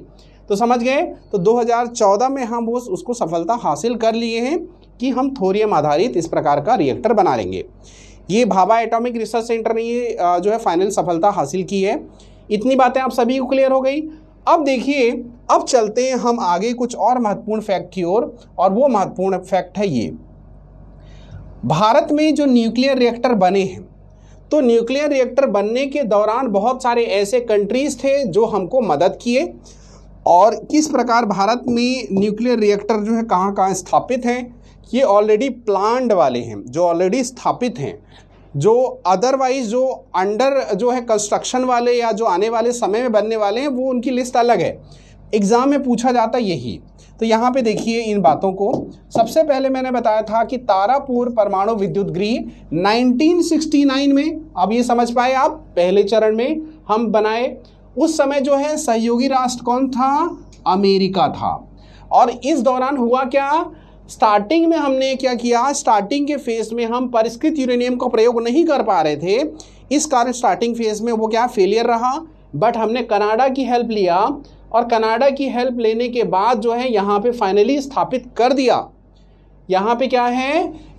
तो समझ गए तो 2014 में हम वो उसको सफलता हासिल कर लिए हैं कि हम थोरियम आधारित इस प्रकार का रिएक्टर बना लेंगे ये भाभा एटॉमिक रिसर्च सेंटर ने ये जो है फाइनल सफलता हासिल की है इतनी बातें आप सभी को क्लियर हो गई अब देखिए अब चलते हैं हम आगे कुछ और महत्वपूर्ण फैक्ट की ओर और, वो महत्वपूर्ण फैक्ट है ये भारत में जो न्यूक्लियर रिएक्टर बने हैं तो न्यूक्लियर रिएक्टर बनने के दौरान बहुत सारे ऐसे कंट्रीज थे जो हमको मदद किए और किस प्रकार भारत में न्यूक्लियर रिएक्टर जो है कहाँ कहाँ स्थापित हैं ये ऑलरेडी प्लान्ड वाले हैं जो ऑलरेडी स्थापित हैं जो अदरवाइज जो अंडर जो है कंस्ट्रक्शन वाले या जो आने वाले समय में बनने वाले हैं वो उनकी लिस्ट अलग है एग्ज़ाम में पूछा जाता यही तो यहाँ पे देखिए इन बातों को सबसे पहले मैंने बताया था कि तारापुर परमाणु विद्युत गृह 1969 में अब ये समझ पाए आप पहले चरण में हम बनाए उस समय जो है सहयोगी राष्ट्र कौन था अमेरिका था और इस दौरान हुआ क्या स्टार्टिंग में हमने क्या किया स्टार्टिंग के फेज़ में हम परिष्कृत यूरेनियम का प्रयोग नहीं कर पा रहे थे इस कारण स्टार्टिंग फेज़ में वो क्या फेलियर रहा बट हमने कनाडा की हेल्प लिया और कनाडा की हेल्प लेने के बाद जो है यहाँ पे फाइनली स्थापित कर दिया यहाँ पे क्या है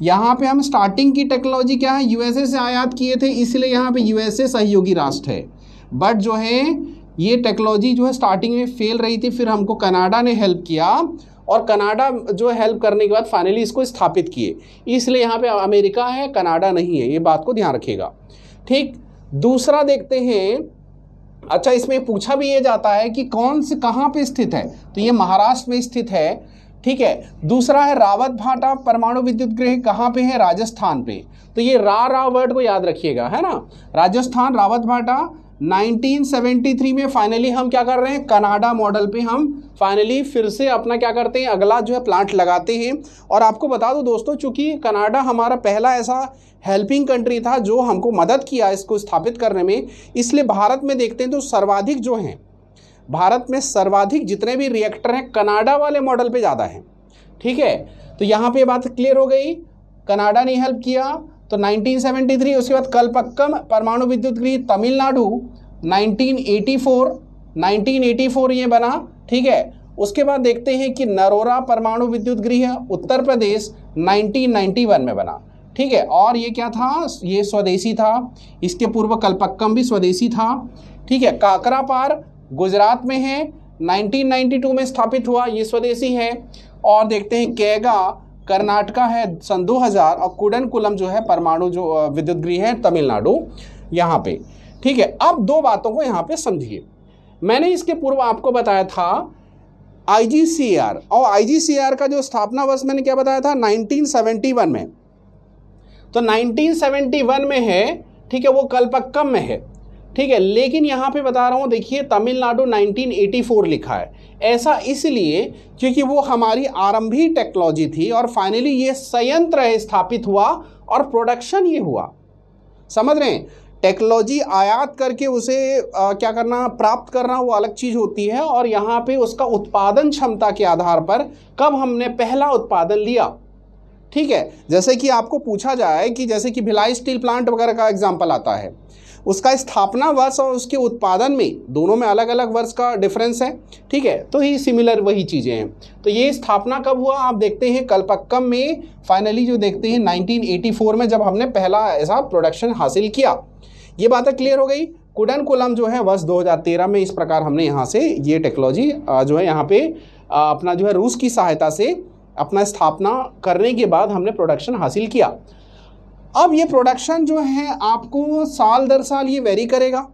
यहाँ पे हम स्टार्टिंग की टेक्नोलॉजी क्या है यूएसए से आयात किए थे इसलिए यहाँ पे यूएसए सहयोगी राष्ट्र है बट जो है ये टेक्नोलॉजी जो है स्टार्टिंग में फेल रही थी फिर हमको कनाडा ने हेल्प किया और कनाडा जो हेल्प करने के बाद फाइनली इसको स्थापित किए इसलिए यहाँ पे अमेरिका है कनाडा नहीं है ये बात को ध्यान रखिएगा ठीक दूसरा देखते हैं अच्छा इसमें पूछा भी ये जाता है कि कौन से कहाँ पे स्थित है तो ये महाराष्ट्र में स्थित है ठीक है दूसरा है रावत भाटा परमाणु विद्युत गृह कहाँ पे है राजस्थान पे तो ये रा रा वर्ड को याद रखिएगा है ना राजस्थान रावत भाटा 1973 में फाइनली हम क्या कर रहे हैं कनाडा मॉडल पे हम फाइनली फिर से अपना क्या करते हैं अगला जो है प्लांट लगाते हैं और आपको बता दो दोस्तों चूंकि कनाडा हमारा पहला ऐसा हेल्पिंग कंट्री था जो हमको मदद किया इसको स्थापित करने में इसलिए भारत में देखते हैं तो सर्वाधिक जो हैं भारत में सर्वाधिक जितने भी रिएक्टर हैं कनाडा वाले मॉडल पर ज़्यादा हैं ठीक है तो यहाँ पर बात क्लियर हो गई कनाडा ने हेल्प किया तो 1973 उसके बाद कलपक्कम परमाणु विद्युत गृह तमिलनाडु 1984 1984 ये बना ठीक है उसके बाद देखते हैं कि नरोरा परमाणु विद्युत गृह उत्तर प्रदेश 1991 में बना ठीक है और ये क्या था ये स्वदेशी था इसके पूर्व कलपक्कम भी स्वदेशी था ठीक है काकरापार गुजरात में है 1992 में स्थापित हुआ ये स्वदेशी है और देखते हैं कैगा कर्नाटका है सन 2000 और कुडनकुलम जो है परमाणु जो विद्युत गृह है तमिलनाडु यहाँ पे ठीक है अब दो बातों को यहाँ पे समझिए मैंने इसके पूर्व आपको बताया था आईजीसीआर और आईजीसीआर का जो स्थापना वर्ष मैंने क्या बताया था 1971 में तो 1971 में है ठीक है वो कल्पक्कम में है ठीक है लेकिन यहाँ पे बता रहा हूँ देखिए तमिलनाडु 1984 लिखा है ऐसा इसलिए क्योंकि वो हमारी आरंभी टेक्नोलॉजी थी और फाइनली ये संयंत्र स्थापित हुआ और प्रोडक्शन ये हुआ समझ रहे हैं टेक्नोलॉजी आयात करके उसे आ, क्या करना प्राप्त करना वो अलग चीज़ होती है और यहाँ पे उसका उत्पादन क्षमता के आधार पर कब हमने पहला उत्पादन लिया ठीक है जैसे कि आपको पूछा जाए कि जैसे कि भिलाई स्टील प्लांट वगैरह का एग्जाम्पल आता है उसका स्थापना वर्ष और उसके उत्पादन में दोनों में अलग अलग वर्ष का डिफरेंस है ठीक है तो ही सिमिलर वही चीज़ें हैं तो ये स्थापना कब हुआ आप देखते हैं कल्पक्कम में फाइनली जो देखते हैं 1984 में जब हमने पहला ऐसा प्रोडक्शन हासिल किया ये बातें क्लियर हो गई कुडन कोलम जो है वर्ष 2013 में इस प्रकार हमने यहाँ से ये टेक्नोलॉजी जो है यहाँ पे अपना जो है रूस की सहायता से अपना स्थापना करने के बाद हमने प्रोडक्शन हासिल किया अब ये प्रोडक्शन जो है आपको साल दर साल ये वेरी करेगा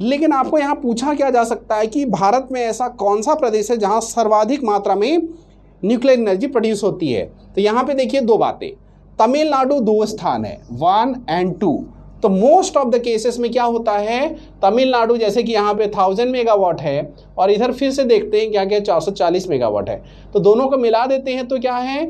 लेकिन आपको यहाँ पूछा क्या जा सकता है कि भारत में ऐसा कौन सा प्रदेश है जहाँ सर्वाधिक मात्रा में न्यूक्लियर एनर्जी प्रोड्यूस होती है तो यहाँ पे देखिए दो बातें तमिलनाडु दो स्थान है वन एंड टू तो मोस्ट ऑफ द केसेस में क्या होता है तमिलनाडु जैसे कि यहाँ पे थाउजेंड मेगावाट है और इधर फिर से देखते हैं क्या क्या चालीस मेगावाट है तो दोनों को मिला देते हैं तो क्या है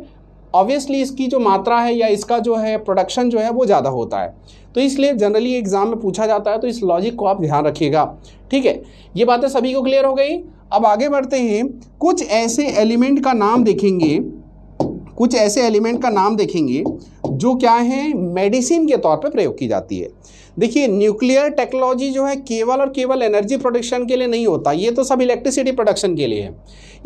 ऑब्वियसली इसकी जो मात्रा है या इसका जो है प्रोडक्शन जो है वो ज़्यादा होता है तो इसलिए जनरली एग्ज़ाम में पूछा जाता है तो इस लॉजिक को आप ध्यान रखिएगा ठीक है ये बातें सभी को क्लियर हो गई अब आगे बढ़ते हैं कुछ ऐसे एलिमेंट का नाम देखेंगे कुछ ऐसे एलिमेंट का नाम देखेंगे जो क्या है मेडिसिन के तौर पर प्रयोग की जाती है देखिए न्यूक्लियर टेक्नोलॉजी जो है केवल और केवल एनर्जी प्रोडक्शन के लिए नहीं होता ये तो सब इलेक्ट्रिसिटी प्रोडक्शन के लिए है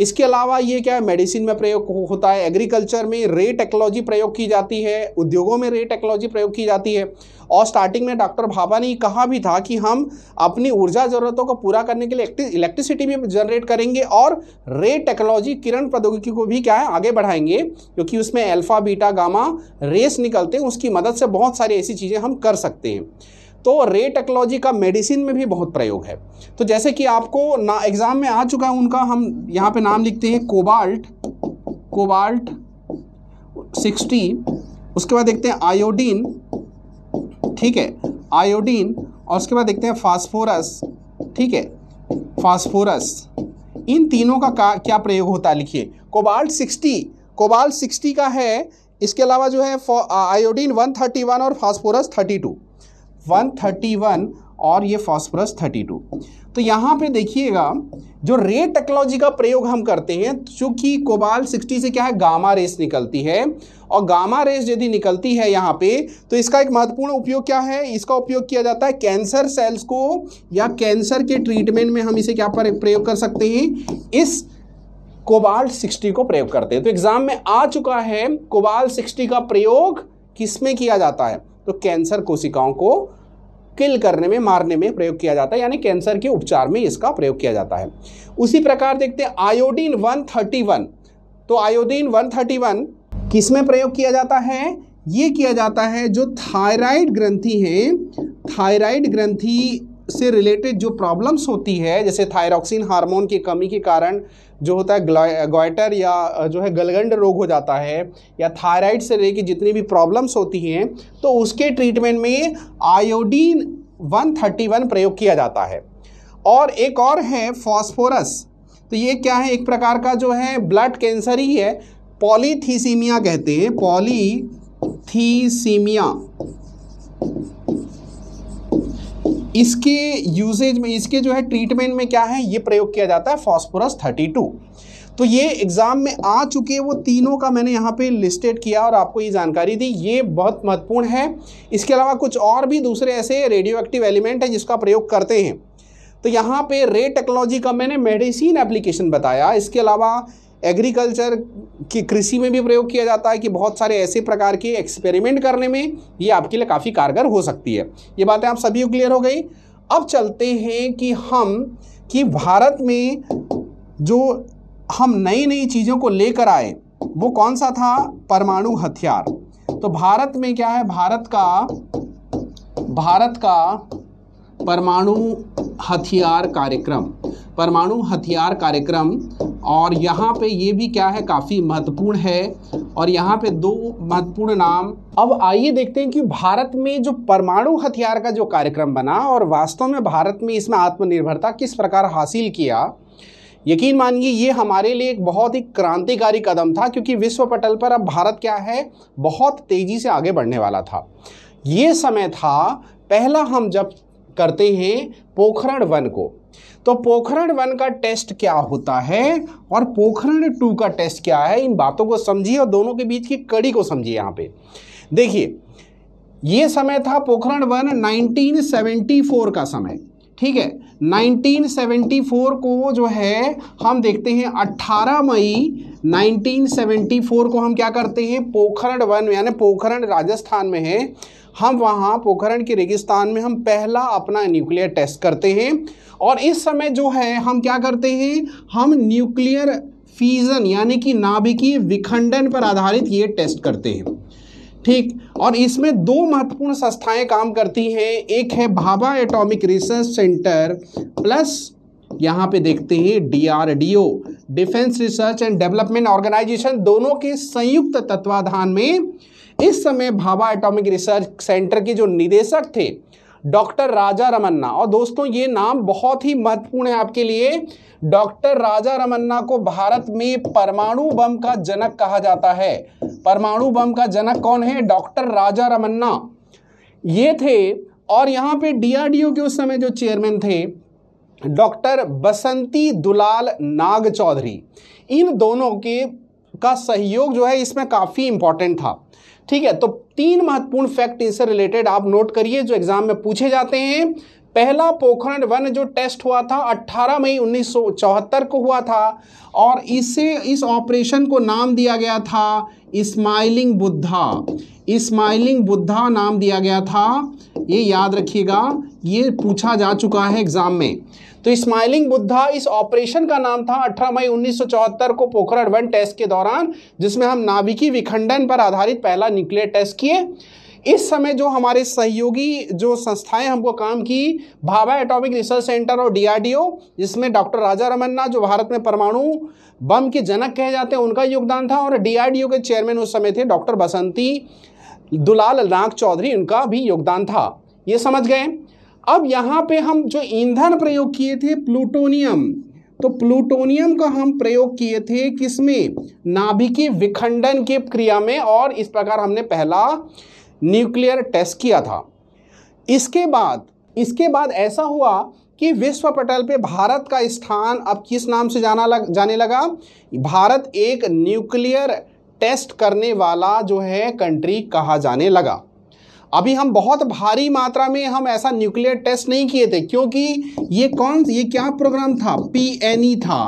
इसके अलावा ये क्या है मेडिसिन में प्रयोग होता है एग्रीकल्चर में रे टेक्नोलॉजी प्रयोग की जाती है उद्योगों में रे टेक्नोलॉजी प्रयोग की जाती है और स्टार्टिंग में डॉक्टर भाभा ने कहा भी था कि हम अपनी ऊर्जा ज़रूरतों को पूरा करने के लिए इलेक्ट्रिसिटी भी जनरेट करेंगे और रे टेक्नोलॉजी किरण प्रौद्योगिकी को भी क्या है आगे बढ़ाएंगे क्योंकि उसमें अल्फ़ा बीटा गामा रेस निकलते हैं उसकी मदद से बहुत सारी ऐसी चीज़ें हम कर सकते हैं तो रे टेक्नोलॉजी का मेडिसिन में भी बहुत प्रयोग है तो जैसे कि आपको ना एग्ज़ाम में आ चुका है उनका हम यहाँ पे नाम लिखते हैं कोबाल्ट कोबाल्ट सिक्सटी उसके बाद देखते हैं आयोडीन ठीक है आयोडीन और उसके बाद देखते हैं फास्फोरस ठीक है फास्फोरस इन तीनों का, का क्या प्रयोग होता है लिखिए कोबाल्ट सिक्सटी कोबाल्ट सिक्सटी का है इसके अलावा जो है आयोडीन वन थर्टी वन और phosphorus thirty two one thirty one और ये फॉस्फरस 32 तो यहाँ पे देखिएगा जो रे टेक्नोलॉजी का प्रयोग हम करते हैं चूंकि कोबाल 60 से क्या है गामा रेस निकलती है और गामा रेस यदि निकलती है यहाँ पे तो इसका एक महत्वपूर्ण उपयोग क्या है इसका उपयोग किया जाता है कैंसर सेल्स को या कैंसर के ट्रीटमेंट में हम इसे क्या पर प्रयोग कर सकते हैं इस कोबाल 60 को प्रयोग करते हैं तो एग्जाम में आ चुका है कोबाल 60 का प्रयोग किस में किया जाता है तो कैंसर कोशिकाओं को किल करने में मारने में प्रयोग किया जाता है यानी कैंसर के उपचार में इसका प्रयोग किया जाता है उसी प्रकार देखते हैं आयोडीन 131 तो आयोडीन 131 किस में प्रयोग किया जाता है ये किया जाता है जो थायराइड ग्रंथि हैं थायराइड ग्रंथि से रिलेटेड जो प्रॉब्लम्स होती है जैसे थायरॉक्सिन हार्मोन की कमी के कारण जो होता है ग्वाइटर या जो है गलगंड रोग हो जाता है या थायराइड से लेकर जितनी भी प्रॉब्लम्स होती हैं तो उसके ट्रीटमेंट में आयोडीन 131 प्रयोग किया जाता है और एक और है फॉस्फोरस तो ये क्या है एक प्रकार का जो है ब्लड कैंसर ही है पॉलीथीसीमिया कहते हैं पॉलीथीसीमिया इसके यूजेज में इसके जो है ट्रीटमेंट में क्या है ये प्रयोग किया जाता है फॉस्फोरस 32 तो ये एग्ज़ाम में आ चुके हैं वो तीनों का मैंने यहाँ पे लिस्टेड किया और आपको ये जानकारी दी ये बहुत महत्वपूर्ण है इसके अलावा कुछ और भी दूसरे ऐसे रेडियो एक्टिव एलिमेंट हैं जिसका प्रयोग करते हैं तो यहाँ पे रे टेक्नोलॉजी का मैंने मेडिसिन एप्लीकेशन बताया इसके अलावा एग्रीकल्चर की कृषि में भी प्रयोग किया जाता है कि बहुत सारे ऐसे प्रकार के एक्सपेरिमेंट करने में ये आपके लिए काफ़ी कारगर हो सकती है ये बातें आप सभी को क्लियर हो गई अब चलते हैं कि हम कि भारत में जो हम नई नई चीज़ों को लेकर आए वो कौन सा था परमाणु हथियार तो भारत में क्या है भारत का भारत का परमाणु हथियार कार्यक्रम परमाणु हथियार कार्यक्रम और यहाँ पे ये भी क्या है काफ़ी महत्वपूर्ण है और यहाँ पे दो महत्वपूर्ण नाम अब आइए देखते हैं कि भारत में जो परमाणु हथियार का जो कार्यक्रम बना और वास्तव में भारत में इसमें आत्मनिर्भरता किस प्रकार हासिल किया यकीन मानिए ये हमारे लिए एक बहुत ही क्रांतिकारी कदम था क्योंकि विश्व पटल पर अब भारत क्या है बहुत तेज़ी से आगे बढ़ने वाला था ये समय था पहला हम जब करते हैं पोखरण वन को तो पोखरण वन का टेस्ट क्या होता है और पोखरण टू का टेस्ट क्या है इन बातों को समझिए और दोनों के बीच की कड़ी को समझिए यहाँ पे देखिए ये समय था पोखरण वन 1974 का समय ठीक है 1974 को जो है हम देखते हैं 18 मई 1974 को हम क्या करते हैं पोखरण वन यानी पोखरण राजस्थान में है हम वहाँ पोखरण के रेगिस्तान में हम पहला अपना न्यूक्लियर टेस्ट करते हैं और इस समय जो है हम क्या करते हैं हम न्यूक्लियर फीजन यानी कि नाभिकीय विखंडन पर आधारित ये टेस्ट करते हैं ठीक और इसमें दो महत्वपूर्ण संस्थाएं काम करती हैं एक है Bhabha atomic research centre plus यहाँ पे देखते हैं DRDO defence research and development organisation दोनों के संयुक्त तत्वाधान में इस समय भाभा एटॉमिक रिसर्च सेंटर के जो निदेशक थे डॉक्टर राजा रमन्ना और दोस्तों ये नाम बहुत ही महत्वपूर्ण है आपके लिए डॉक्टर राजा रमन्ना को भारत में परमाणु बम का जनक कहा जाता है परमाणु बम का जनक कौन है डॉक्टर राजा रमन्ना ये थे और यहाँ पे डीआरडीओ के उस समय जो चेयरमैन थे डॉक्टर बसंती दुलाल नाग चौधरी इन दोनों के का सहयोग जो है इसमें काफ़ी इंपॉर्टेंट था ठीक है तो तीन महत्वपूर्ण फैक्ट इससे रिलेटेड आप नोट करिए जो एग्जाम में पूछे जाते हैं पहला पोखरण वन जो टेस्ट हुआ था 18 मई 1974 को हुआ था और इसे इस ऑपरेशन को नाम दिया गया था स्माइलिंग बुद्धा स्माइलिंग बुद्धा नाम दिया गया था ये याद रखिएगा ये पूछा जा चुका है एग्जाम में तो स्माइलिंग बुद्धा इस ऑपरेशन का नाम था 18 मई 1974 को पोखरण वन टेस्ट के दौरान जिसमें हम नाभिकी विखंडन पर आधारित पहला न्यूक्लियर टेस्ट किए इस समय जो हमारे सहयोगी जो संस्थाएं हमको काम की भाभा एटॉमिक रिसर्च सेंटर और डीआरडीओ जिसमें डॉक्टर राजा रमन्ना जो भारत में परमाणु बम के जनक कहे जाते हैं उनका योगदान था और डीआरडीओ के चेयरमैन उस समय थे डॉक्टर बसंती दुलाल नाग चौधरी उनका भी योगदान था ये समझ गए अब यहाँ पे हम जो ईंधन प्रयोग किए थे प्लूटोनियम तो प्लूटोनियम का हम प्रयोग किए थे किसमें नाभिकीय विखंडन के क्रिया में और इस प्रकार हमने पहला न्यूक्लियर टेस्ट किया था इसके बाद इसके बाद ऐसा हुआ कि विश्व पटल पे भारत का स्थान अब किस नाम से जाना लग जाने लगा भारत एक न्यूक्लियर टेस्ट करने वाला जो है कंट्री कहा जाने लगा अभी हम बहुत भारी मात्रा में हम ऐसा न्यूक्लियर टेस्ट नहीं किए थे क्योंकि ये कौन ये क्या प्रोग्राम था पी एन ई था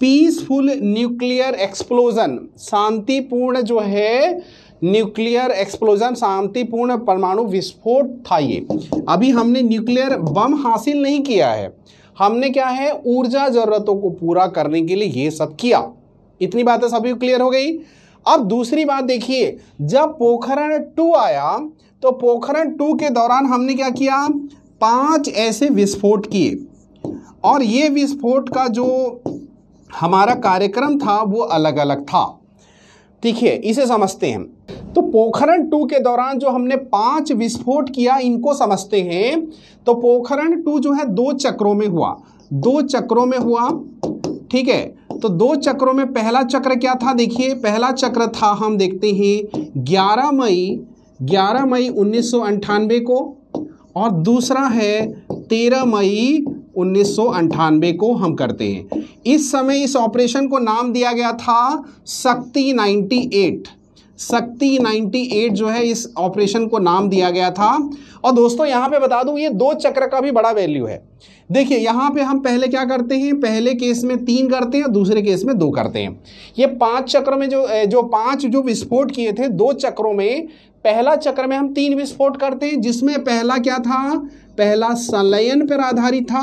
पीसफुल न्यूक्लियर एक्सप्लोजन शांतिपूर्ण जो है न्यूक्लियर एक्सप्लोजन शांतिपूर्ण परमाणु विस्फोट था ये अभी हमने न्यूक्लियर बम हासिल नहीं किया है हमने क्या है ऊर्जा जरूरतों को पूरा करने के लिए ये सब किया इतनी बातें सभी क्लियर हो गई अब दूसरी बात देखिए जब पोखरण टू आया तो पोखरण टू के दौरान हमने क्या किया पांच ऐसे विस्फोट किए और ये विस्फोट का जो हमारा कार्यक्रम था वो अलग अलग था ठीक है इसे समझते हैं तो पोखरण टू के दौरान जो हमने पांच विस्फोट किया इनको समझते हैं तो पोखरण टू जो है दो चक्रों में हुआ दो चक्रों में हुआ ठीक है तो दो चक्रों में पहला चक्र क्या था देखिए पहला चक्र था हम देखते हैं 11 मई 11 मई उन्नीस को और दूसरा है 13 मई उन्नीस को हम करते हैं इस समय इस ऑपरेशन को नाम दिया गया था शक्ति 98 शक्ति 98 जो है इस ऑपरेशन को नाम दिया गया था और दोस्तों यहां पे बता दूं ये दो चक्र का भी बड़ा वैल्यू है देखिए यहां पे हम पहले क्या करते हैं पहले केस में तीन करते हैं दूसरे केस में दो करते हैं ये पांच चक्र में जो जो पांच जो विस्फोट किए थे दो चक्रों में पहला चक्र में हम तीन विस्फोट करते हैं जिसमें पहला क्या था पहला संलयन पर आधारित था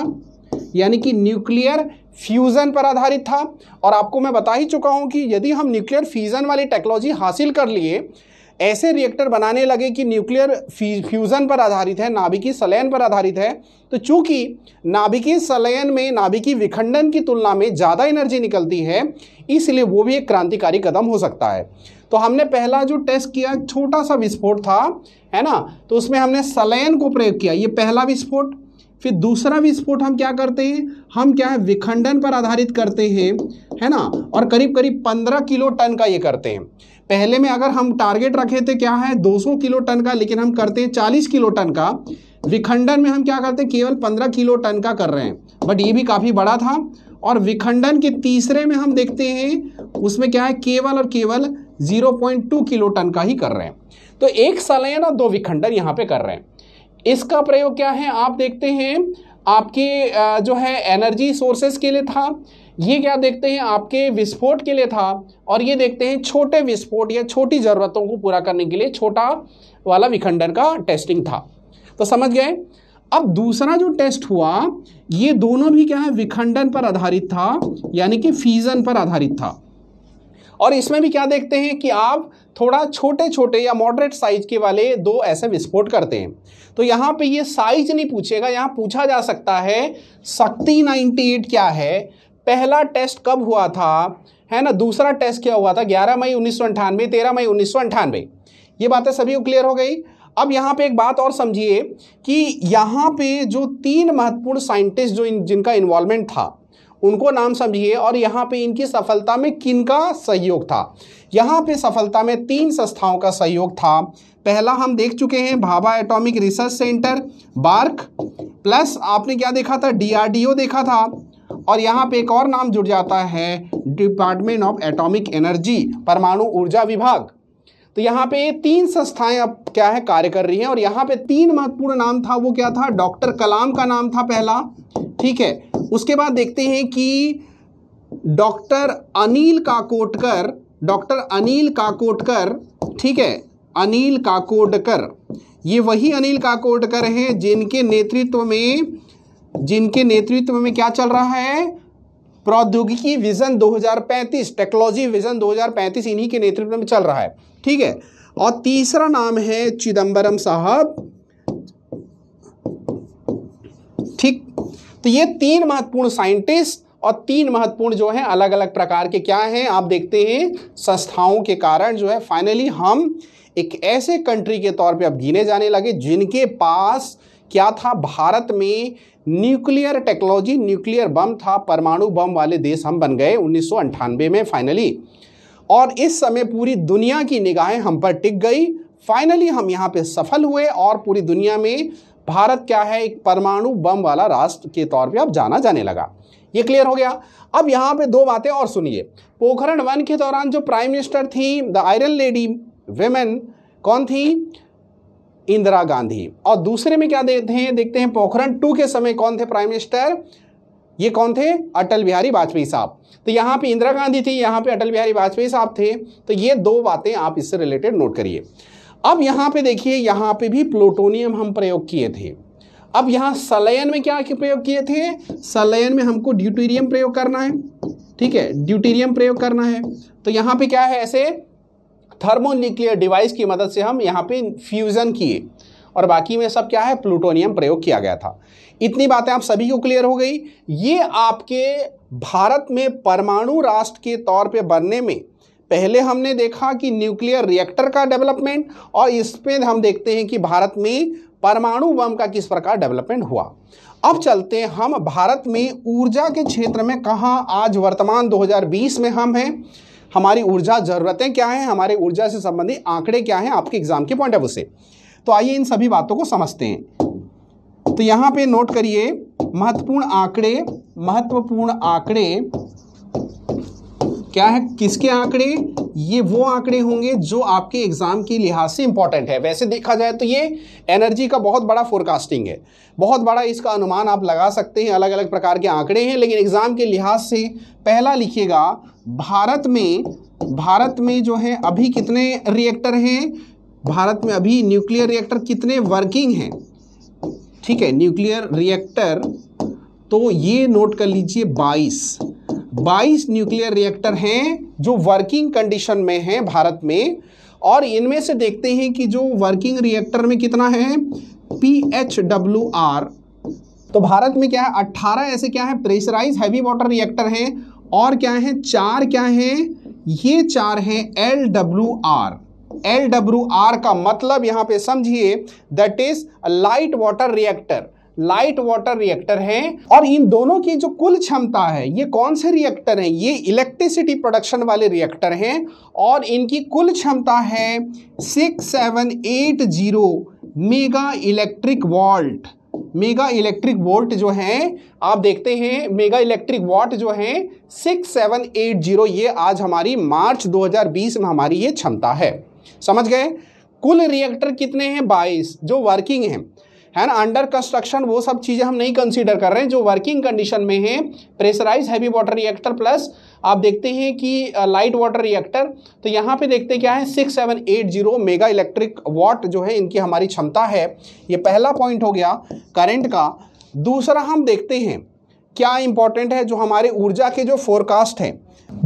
यानी कि न्यूक्लियर फ्यूज़न पर आधारित था और आपको मैं बता ही चुका हूं कि यदि हम न्यूक्लियर फ्यूज़न वाली टेक्नोलॉजी हासिल कर लिए ऐसे रिएक्टर बनाने लगे कि न्यूक्लियर फ्यूज़न पर आधारित है नाभिकीय सलयन पर आधारित है तो चूंकि नाभिकीय सलयन में नाभिकीय विखंडन की तुलना में ज़्यादा एनर्जी निकलती है इसलिए वो भी एक क्रांतिकारी कदम हो सकता है तो हमने पहला जो टेस्ट किया छोटा सा विस्फोट था है ना तो उसमें हमने सलयन को प्रयोग किया ये पहला विस्फोट फिर दूसरा विस्फोट हम क्या करते हैं हम क्या है विखंडन पर आधारित करते हैं है ना और करीब करीब पंद्रह किलो टन का ये करते हैं पहले में अगर हम टारगेट रखे थे क्या है 200 किलो टन का लेकिन हम करते हैं 40 किलो टन का विखंडन में हम क्या करते हैं केवल 15 किलो टन का कर रहे हैं बट ये भी काफ़ी बड़ा था और विखंडन के तीसरे में हम देखते हैं उसमें क्या है केवल और केवल 0.2 किलो टन का ही कर रहे हैं तो एक और दो विखंडन यहाँ पे कर रहे हैं इसका प्रयोग क्या है आप देखते हैं आपके जो है एनर्जी सोर्सेस के लिए था ये क्या देखते हैं आपके विस्फोट के लिए था और ये देखते हैं छोटे विस्फोट या छोटी ज़रूरतों को पूरा करने के लिए छोटा वाला विखंडन का टेस्टिंग था तो समझ गए अब दूसरा जो टेस्ट हुआ ये दोनों भी क्या है विखंडन पर आधारित था यानी कि फीजन पर आधारित था और इसमें भी क्या देखते हैं कि आप थोड़ा छोटे छोटे या मॉडरेट साइज के वाले दो ऐसे विस्फोट करते हैं तो यहाँ पे ये साइज नहीं पूछेगा यहाँ पूछा जा सकता है शक्ति 98 क्या है पहला टेस्ट कब हुआ था है ना दूसरा टेस्ट क्या हुआ था 11 मई उन्नीस सौ अंठानवे तेरह मई उन्नीस सौ अंठानवे ये बातें सभी को क्लियर हो गई अब यहाँ पे एक बात और समझिए कि यहाँ पे जो तीन महत्वपूर्ण साइंटिस्ट जो इन जिनका इन्वॉल्वमेंट था उनको नाम समझिए और यहाँ पे इनकी सफलता में किनका सहयोग था यहाँ पे सफलता में तीन संस्थाओं का सहयोग था पहला हम देख चुके हैं Bhabha atomic research centre BARC plus आपने क्या देखा था डीआरडीओ देखा था और यहाँ पे एक और नाम जुड़ जाता है डिपार्टमेंट ऑफ एटॉमिक एनर्जी परमाणु ऊर्जा विभाग तो यहाँ पे ये तीन संस्थाएं अब क्या है कार्य कर रही हैं और यहाँ पे तीन महत्वपूर्ण नाम था वो क्या था डॉक्टर कलाम का नाम था पहला ठीक है उसके बाद देखते हैं कि डॉक्टर अनिल काकोटकर डॉक्टर अनिल काकोटकर ठीक है अनिल काकोडकर ये वही अनिल काकोडकर हैं जिनके नेतृत्व में जिनके नेतृत्व में क्या चल रहा है प्रौद्योगिकी विजन 2035 टेक्नोलॉजी विजन 2035 इन्हीं के नेतृत्व में चल रहा है ठीक है और तीसरा नाम है चिदंबरम साहब ठीक तो ये तीन महत्वपूर्ण साइंटिस्ट और तीन महत्वपूर्ण जो है अलग अलग प्रकार के क्या हैं आप देखते हैं संस्थाओं के कारण जो है फाइनली हम एक ऐसे कंट्री के तौर पे अब गिने जाने लगे जिनके पास क्या था भारत में न्यूक्लियर टेक्नोलॉजी न्यूक्लियर बम था परमाणु बम वाले देश हम बन गए उन्नीस में फाइनली और इस समय पूरी दुनिया की निगाहें हम पर टिक गई फाइनली हम यहाँ पे सफल हुए और पूरी दुनिया में भारत क्या है एक परमाणु बम वाला राष्ट्र के तौर पे अब जाना जाने लगा ये क्लियर हो गया अब यहाँ पे दो बातें और सुनिए पोखरण वन के दौरान जो प्राइम मिनिस्टर थी द आयरन लेडी वेमेन कौन थी इंदिरा गांधी और दूसरे में क्या देखते हैं देखते हैं पोखरण टू के समय कौन थे प्राइम मिनिस्टर ये कौन थे अटल बिहारी वाजपेयी साहब तो यहाँ पे इंदिरा गांधी थी यहाँ पे अटल बिहारी वाजपेयी साहब थे तो ये दो बातें आप इससे रिलेटेड नोट करिए अब यहाँ पे देखिए यहाँ पे भी प्लूटोनियम हम प्रयोग किए थे अब यहाँ सलयन में क्या प्रयोग किए थे सलयन में हमको ड्यूटेरियम प्रयोग करना है ठीक है ड्यूटेरियम प्रयोग करना है तो यहाँ पे क्या है ऐसे थर्मोन्यूक्लियर डिवाइस की मदद से हम यहाँ पे फ्यूज़न किए और बाकी में सब क्या है प्लूटोनियम प्रयोग किया गया था इतनी बातें आप सभी को क्लियर हो गई ये आपके भारत में परमाणु राष्ट्र के तौर पे बनने में पहले हमने देखा कि न्यूक्लियर रिएक्टर का डेवलपमेंट और इसमें हम देखते हैं कि भारत में परमाणु बम का किस प्रकार डेवलपमेंट हुआ अब चलते हैं हम भारत में ऊर्जा के क्षेत्र में कहाँ आज वर्तमान 2020 में हम हैं हमारी ऊर्जा ज़रूरतें क्या हैं हमारे ऊर्जा से संबंधित आंकड़े क्या हैं आपके एग्ज़ाम के पॉइंट ऑफ व्यू से तो आइए इन सभी बातों को समझते हैं तो यहाँ पे नोट करिए महत्वपूर्ण आंकड़े महत्वपूर्ण आंकड़े क्या है किसके आंकड़े ये वो आंकड़े होंगे जो आपके एग्जाम के लिहाज से इंपॉर्टेंट है वैसे देखा जाए तो ये एनर्जी का बहुत बड़ा फोरकास्टिंग है बहुत बड़ा इसका अनुमान आप लगा सकते हैं अलग अलग प्रकार के आंकड़े हैं लेकिन एग्जाम के लिहाज से पहला लिखिएगा भारत में भारत में जो है अभी कितने रिएक्टर हैं भारत में अभी न्यूक्लियर रिएक्टर कितने वर्किंग हैं ठीक है न्यूक्लियर रिएक्टर तो ये नोट कर लीजिए 22 22 न्यूक्लियर रिएक्टर हैं जो वर्किंग कंडीशन में हैं भारत में और इनमें से देखते हैं कि जो वर्किंग रिएक्टर में कितना है पी एच डब्ल्यू आर तो भारत में क्या है 18 ऐसे क्या है प्रेशराइज हैवी वाटर रिएक्टर हैं और क्या है चार क्या है ये चार हैं L W R L W R का मतलब यहां पे समझिए that is light water reactor light water reactor है और इन दोनों की जो कुल क्षमता है ये कौन से रिएक्टर हैं ये इलेक्ट्रिसिटी प्रोडक्शन वाले रिएक्टर हैं और इनकी कुल क्षमता है six seven eight zero mega electric volt mega electric volt जो हैं आप देखते हैं मेगा इलेक्ट्रिक वॉट जो हैं सिक्स सेवन एट जीरो ये आज हमारी मार्च 2020 में हमारी ये क्षमता है समझ गए कुल रिएक्टर कितने हैं बाईस जो वर्किंग हैं है ना अंडर कंस्ट्रक्शन वो सब चीज़ें हम नहीं कंसीडर कर रहे हैं जो वर्किंग कंडीशन में है pressurise heavy water reactor plus आप देखते हैं कि लाइट वाटर रिएक्टर तो यहाँ पे देखते क्या है six seven eight zero mega electric watt जो है इनकी हमारी क्षमता है ये पहला पॉइंट हो गया करेंट का दूसरा हम देखते हैं क्या इंपॉर्टेंट है जो हमारे ऊर्जा के जो फोरकास्ट हैं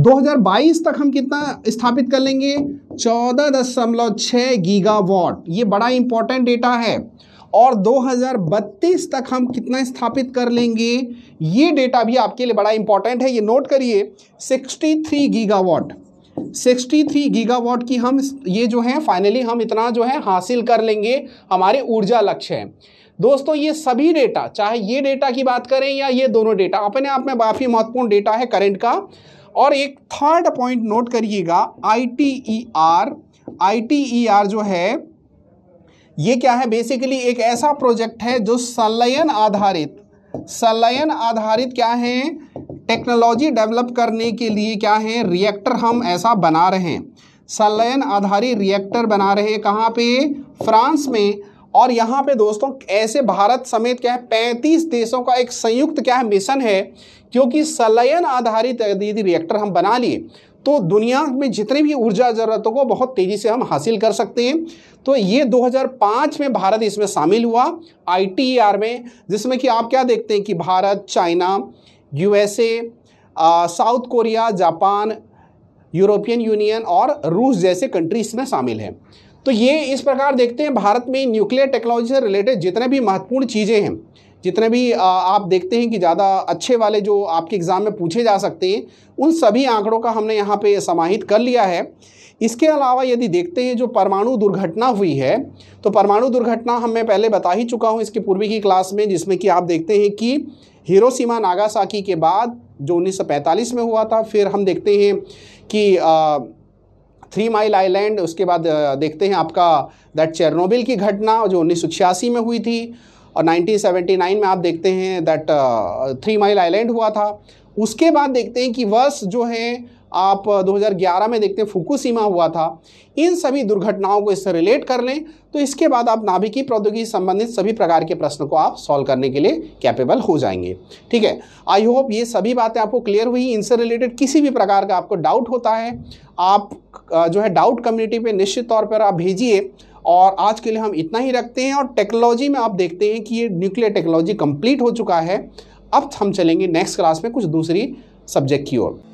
2022 तक हम कितना स्थापित कर लेंगे चौदह दशमलव छः गीगा वॉट ये बड़ा इंपॉर्टेंट डेटा है और 2032 तक हम कितना स्थापित कर लेंगे ये डेटा भी आपके लिए बड़ा इंपॉर्टेंट है ये नोट करिए 63 गीगावाट 63 गीगावाट की हम ये जो है फाइनली हम इतना जो है हासिल कर लेंगे हमारे ऊर्जा लक्ष्य है दोस्तों ये सभी डेटा चाहे ये डेटा की बात करें या ये दोनों डेटा अपने आप में काफ़ी महत्वपूर्ण डेटा है करंट का और एक थर्ड पॉइंट नोट करिएगा I T E R I T E R जो है ये क्या है बेसिकली एक ऐसा प्रोजेक्ट है जो संलयन आधारित संलयन आधारित क्या है टेक्नोलॉजी डेवलप करने के लिए क्या है रिएक्टर हम ऐसा बना रहे हैं संलयन आधारित रिएक्टर बना रहे हैं कहाँ पे फ्रांस में और यहाँ पे दोस्तों ऐसे भारत समेत क्या है पैंतीस देशों का एक संयुक्त क्या है मिशन है क्योंकि संलयन आधारित यदि रिएक्टर हम बना लिए तो दुनिया में जितने भी ऊर्जा ज़रूरतों को बहुत तेज़ी से हम हासिल कर सकते हैं तो ये 2005 में भारत इसमें शामिल हुआ आई में जिसमें कि आप क्या देखते हैं कि Bharat China USA South Korea Japan European Union और रूस जैसे कंट्री इसमें शामिल हैं तो ये इस प्रकार देखते हैं भारत में न्यूक्लियर टेक्नोलॉजी से रिलेटेड जितने भी महत्वपूर्ण चीज़ें हैं जितने भी आप देखते हैं कि ज़्यादा अच्छे वाले जो आपके एग्ज़ाम में पूछे जा सकते हैं उन सभी आंकड़ों का हमने यहाँ पे समाहित कर लिया है इसके अलावा यदि देखते हैं जो परमाणु दुर्घटना हुई है तो परमाणु दुर्घटना हम मैं पहले बता ही चुका हूँ इसके पूर्वी की क्लास में जिसमें कि आप देखते हैं कि हिरोशिमा नागासाकी के बाद जो 1945 में हुआ था फिर हम देखते हैं कि आ, थ्री माइल आइलैंड उसके बाद देखते हैं आपका दैट चेरनोबिल की घटना जो उन्नीस में हुई थी और 1979 में आप देखते हैं दैट थ्री माइल आइलैंड हुआ था उसके बाद देखते हैं कि वर्ष जो है आप 2011 uh, में देखते हैं फुकुसीमा हुआ था इन सभी दुर्घटनाओं को इससे रिलेट कर लें तो इसके बाद आप नाभिकी प्रौद्योगिकी संबंधित सभी प्रकार के प्रश्न को आप सॉल्व करने के लिए कैपेबल हो जाएंगे ठीक है आई होप ये सभी बातें आपको क्लियर हुई इनसे रिलेटेड किसी भी प्रकार का आपको डाउट होता है आप uh, जो है डाउट कम्युनिटी पे निश्चित तौर पर आप भेजिए और आज के लिए हम इतना ही रखते हैं और टेक्नोलॉजी में आप देखते हैं कि ये न्यूक्लियर टेक्नोलॉजी कंप्लीट हो चुका है अब हम चलेंगे नेक्स्ट क्लास में कुछ दूसरी सब्जेक्ट की ओर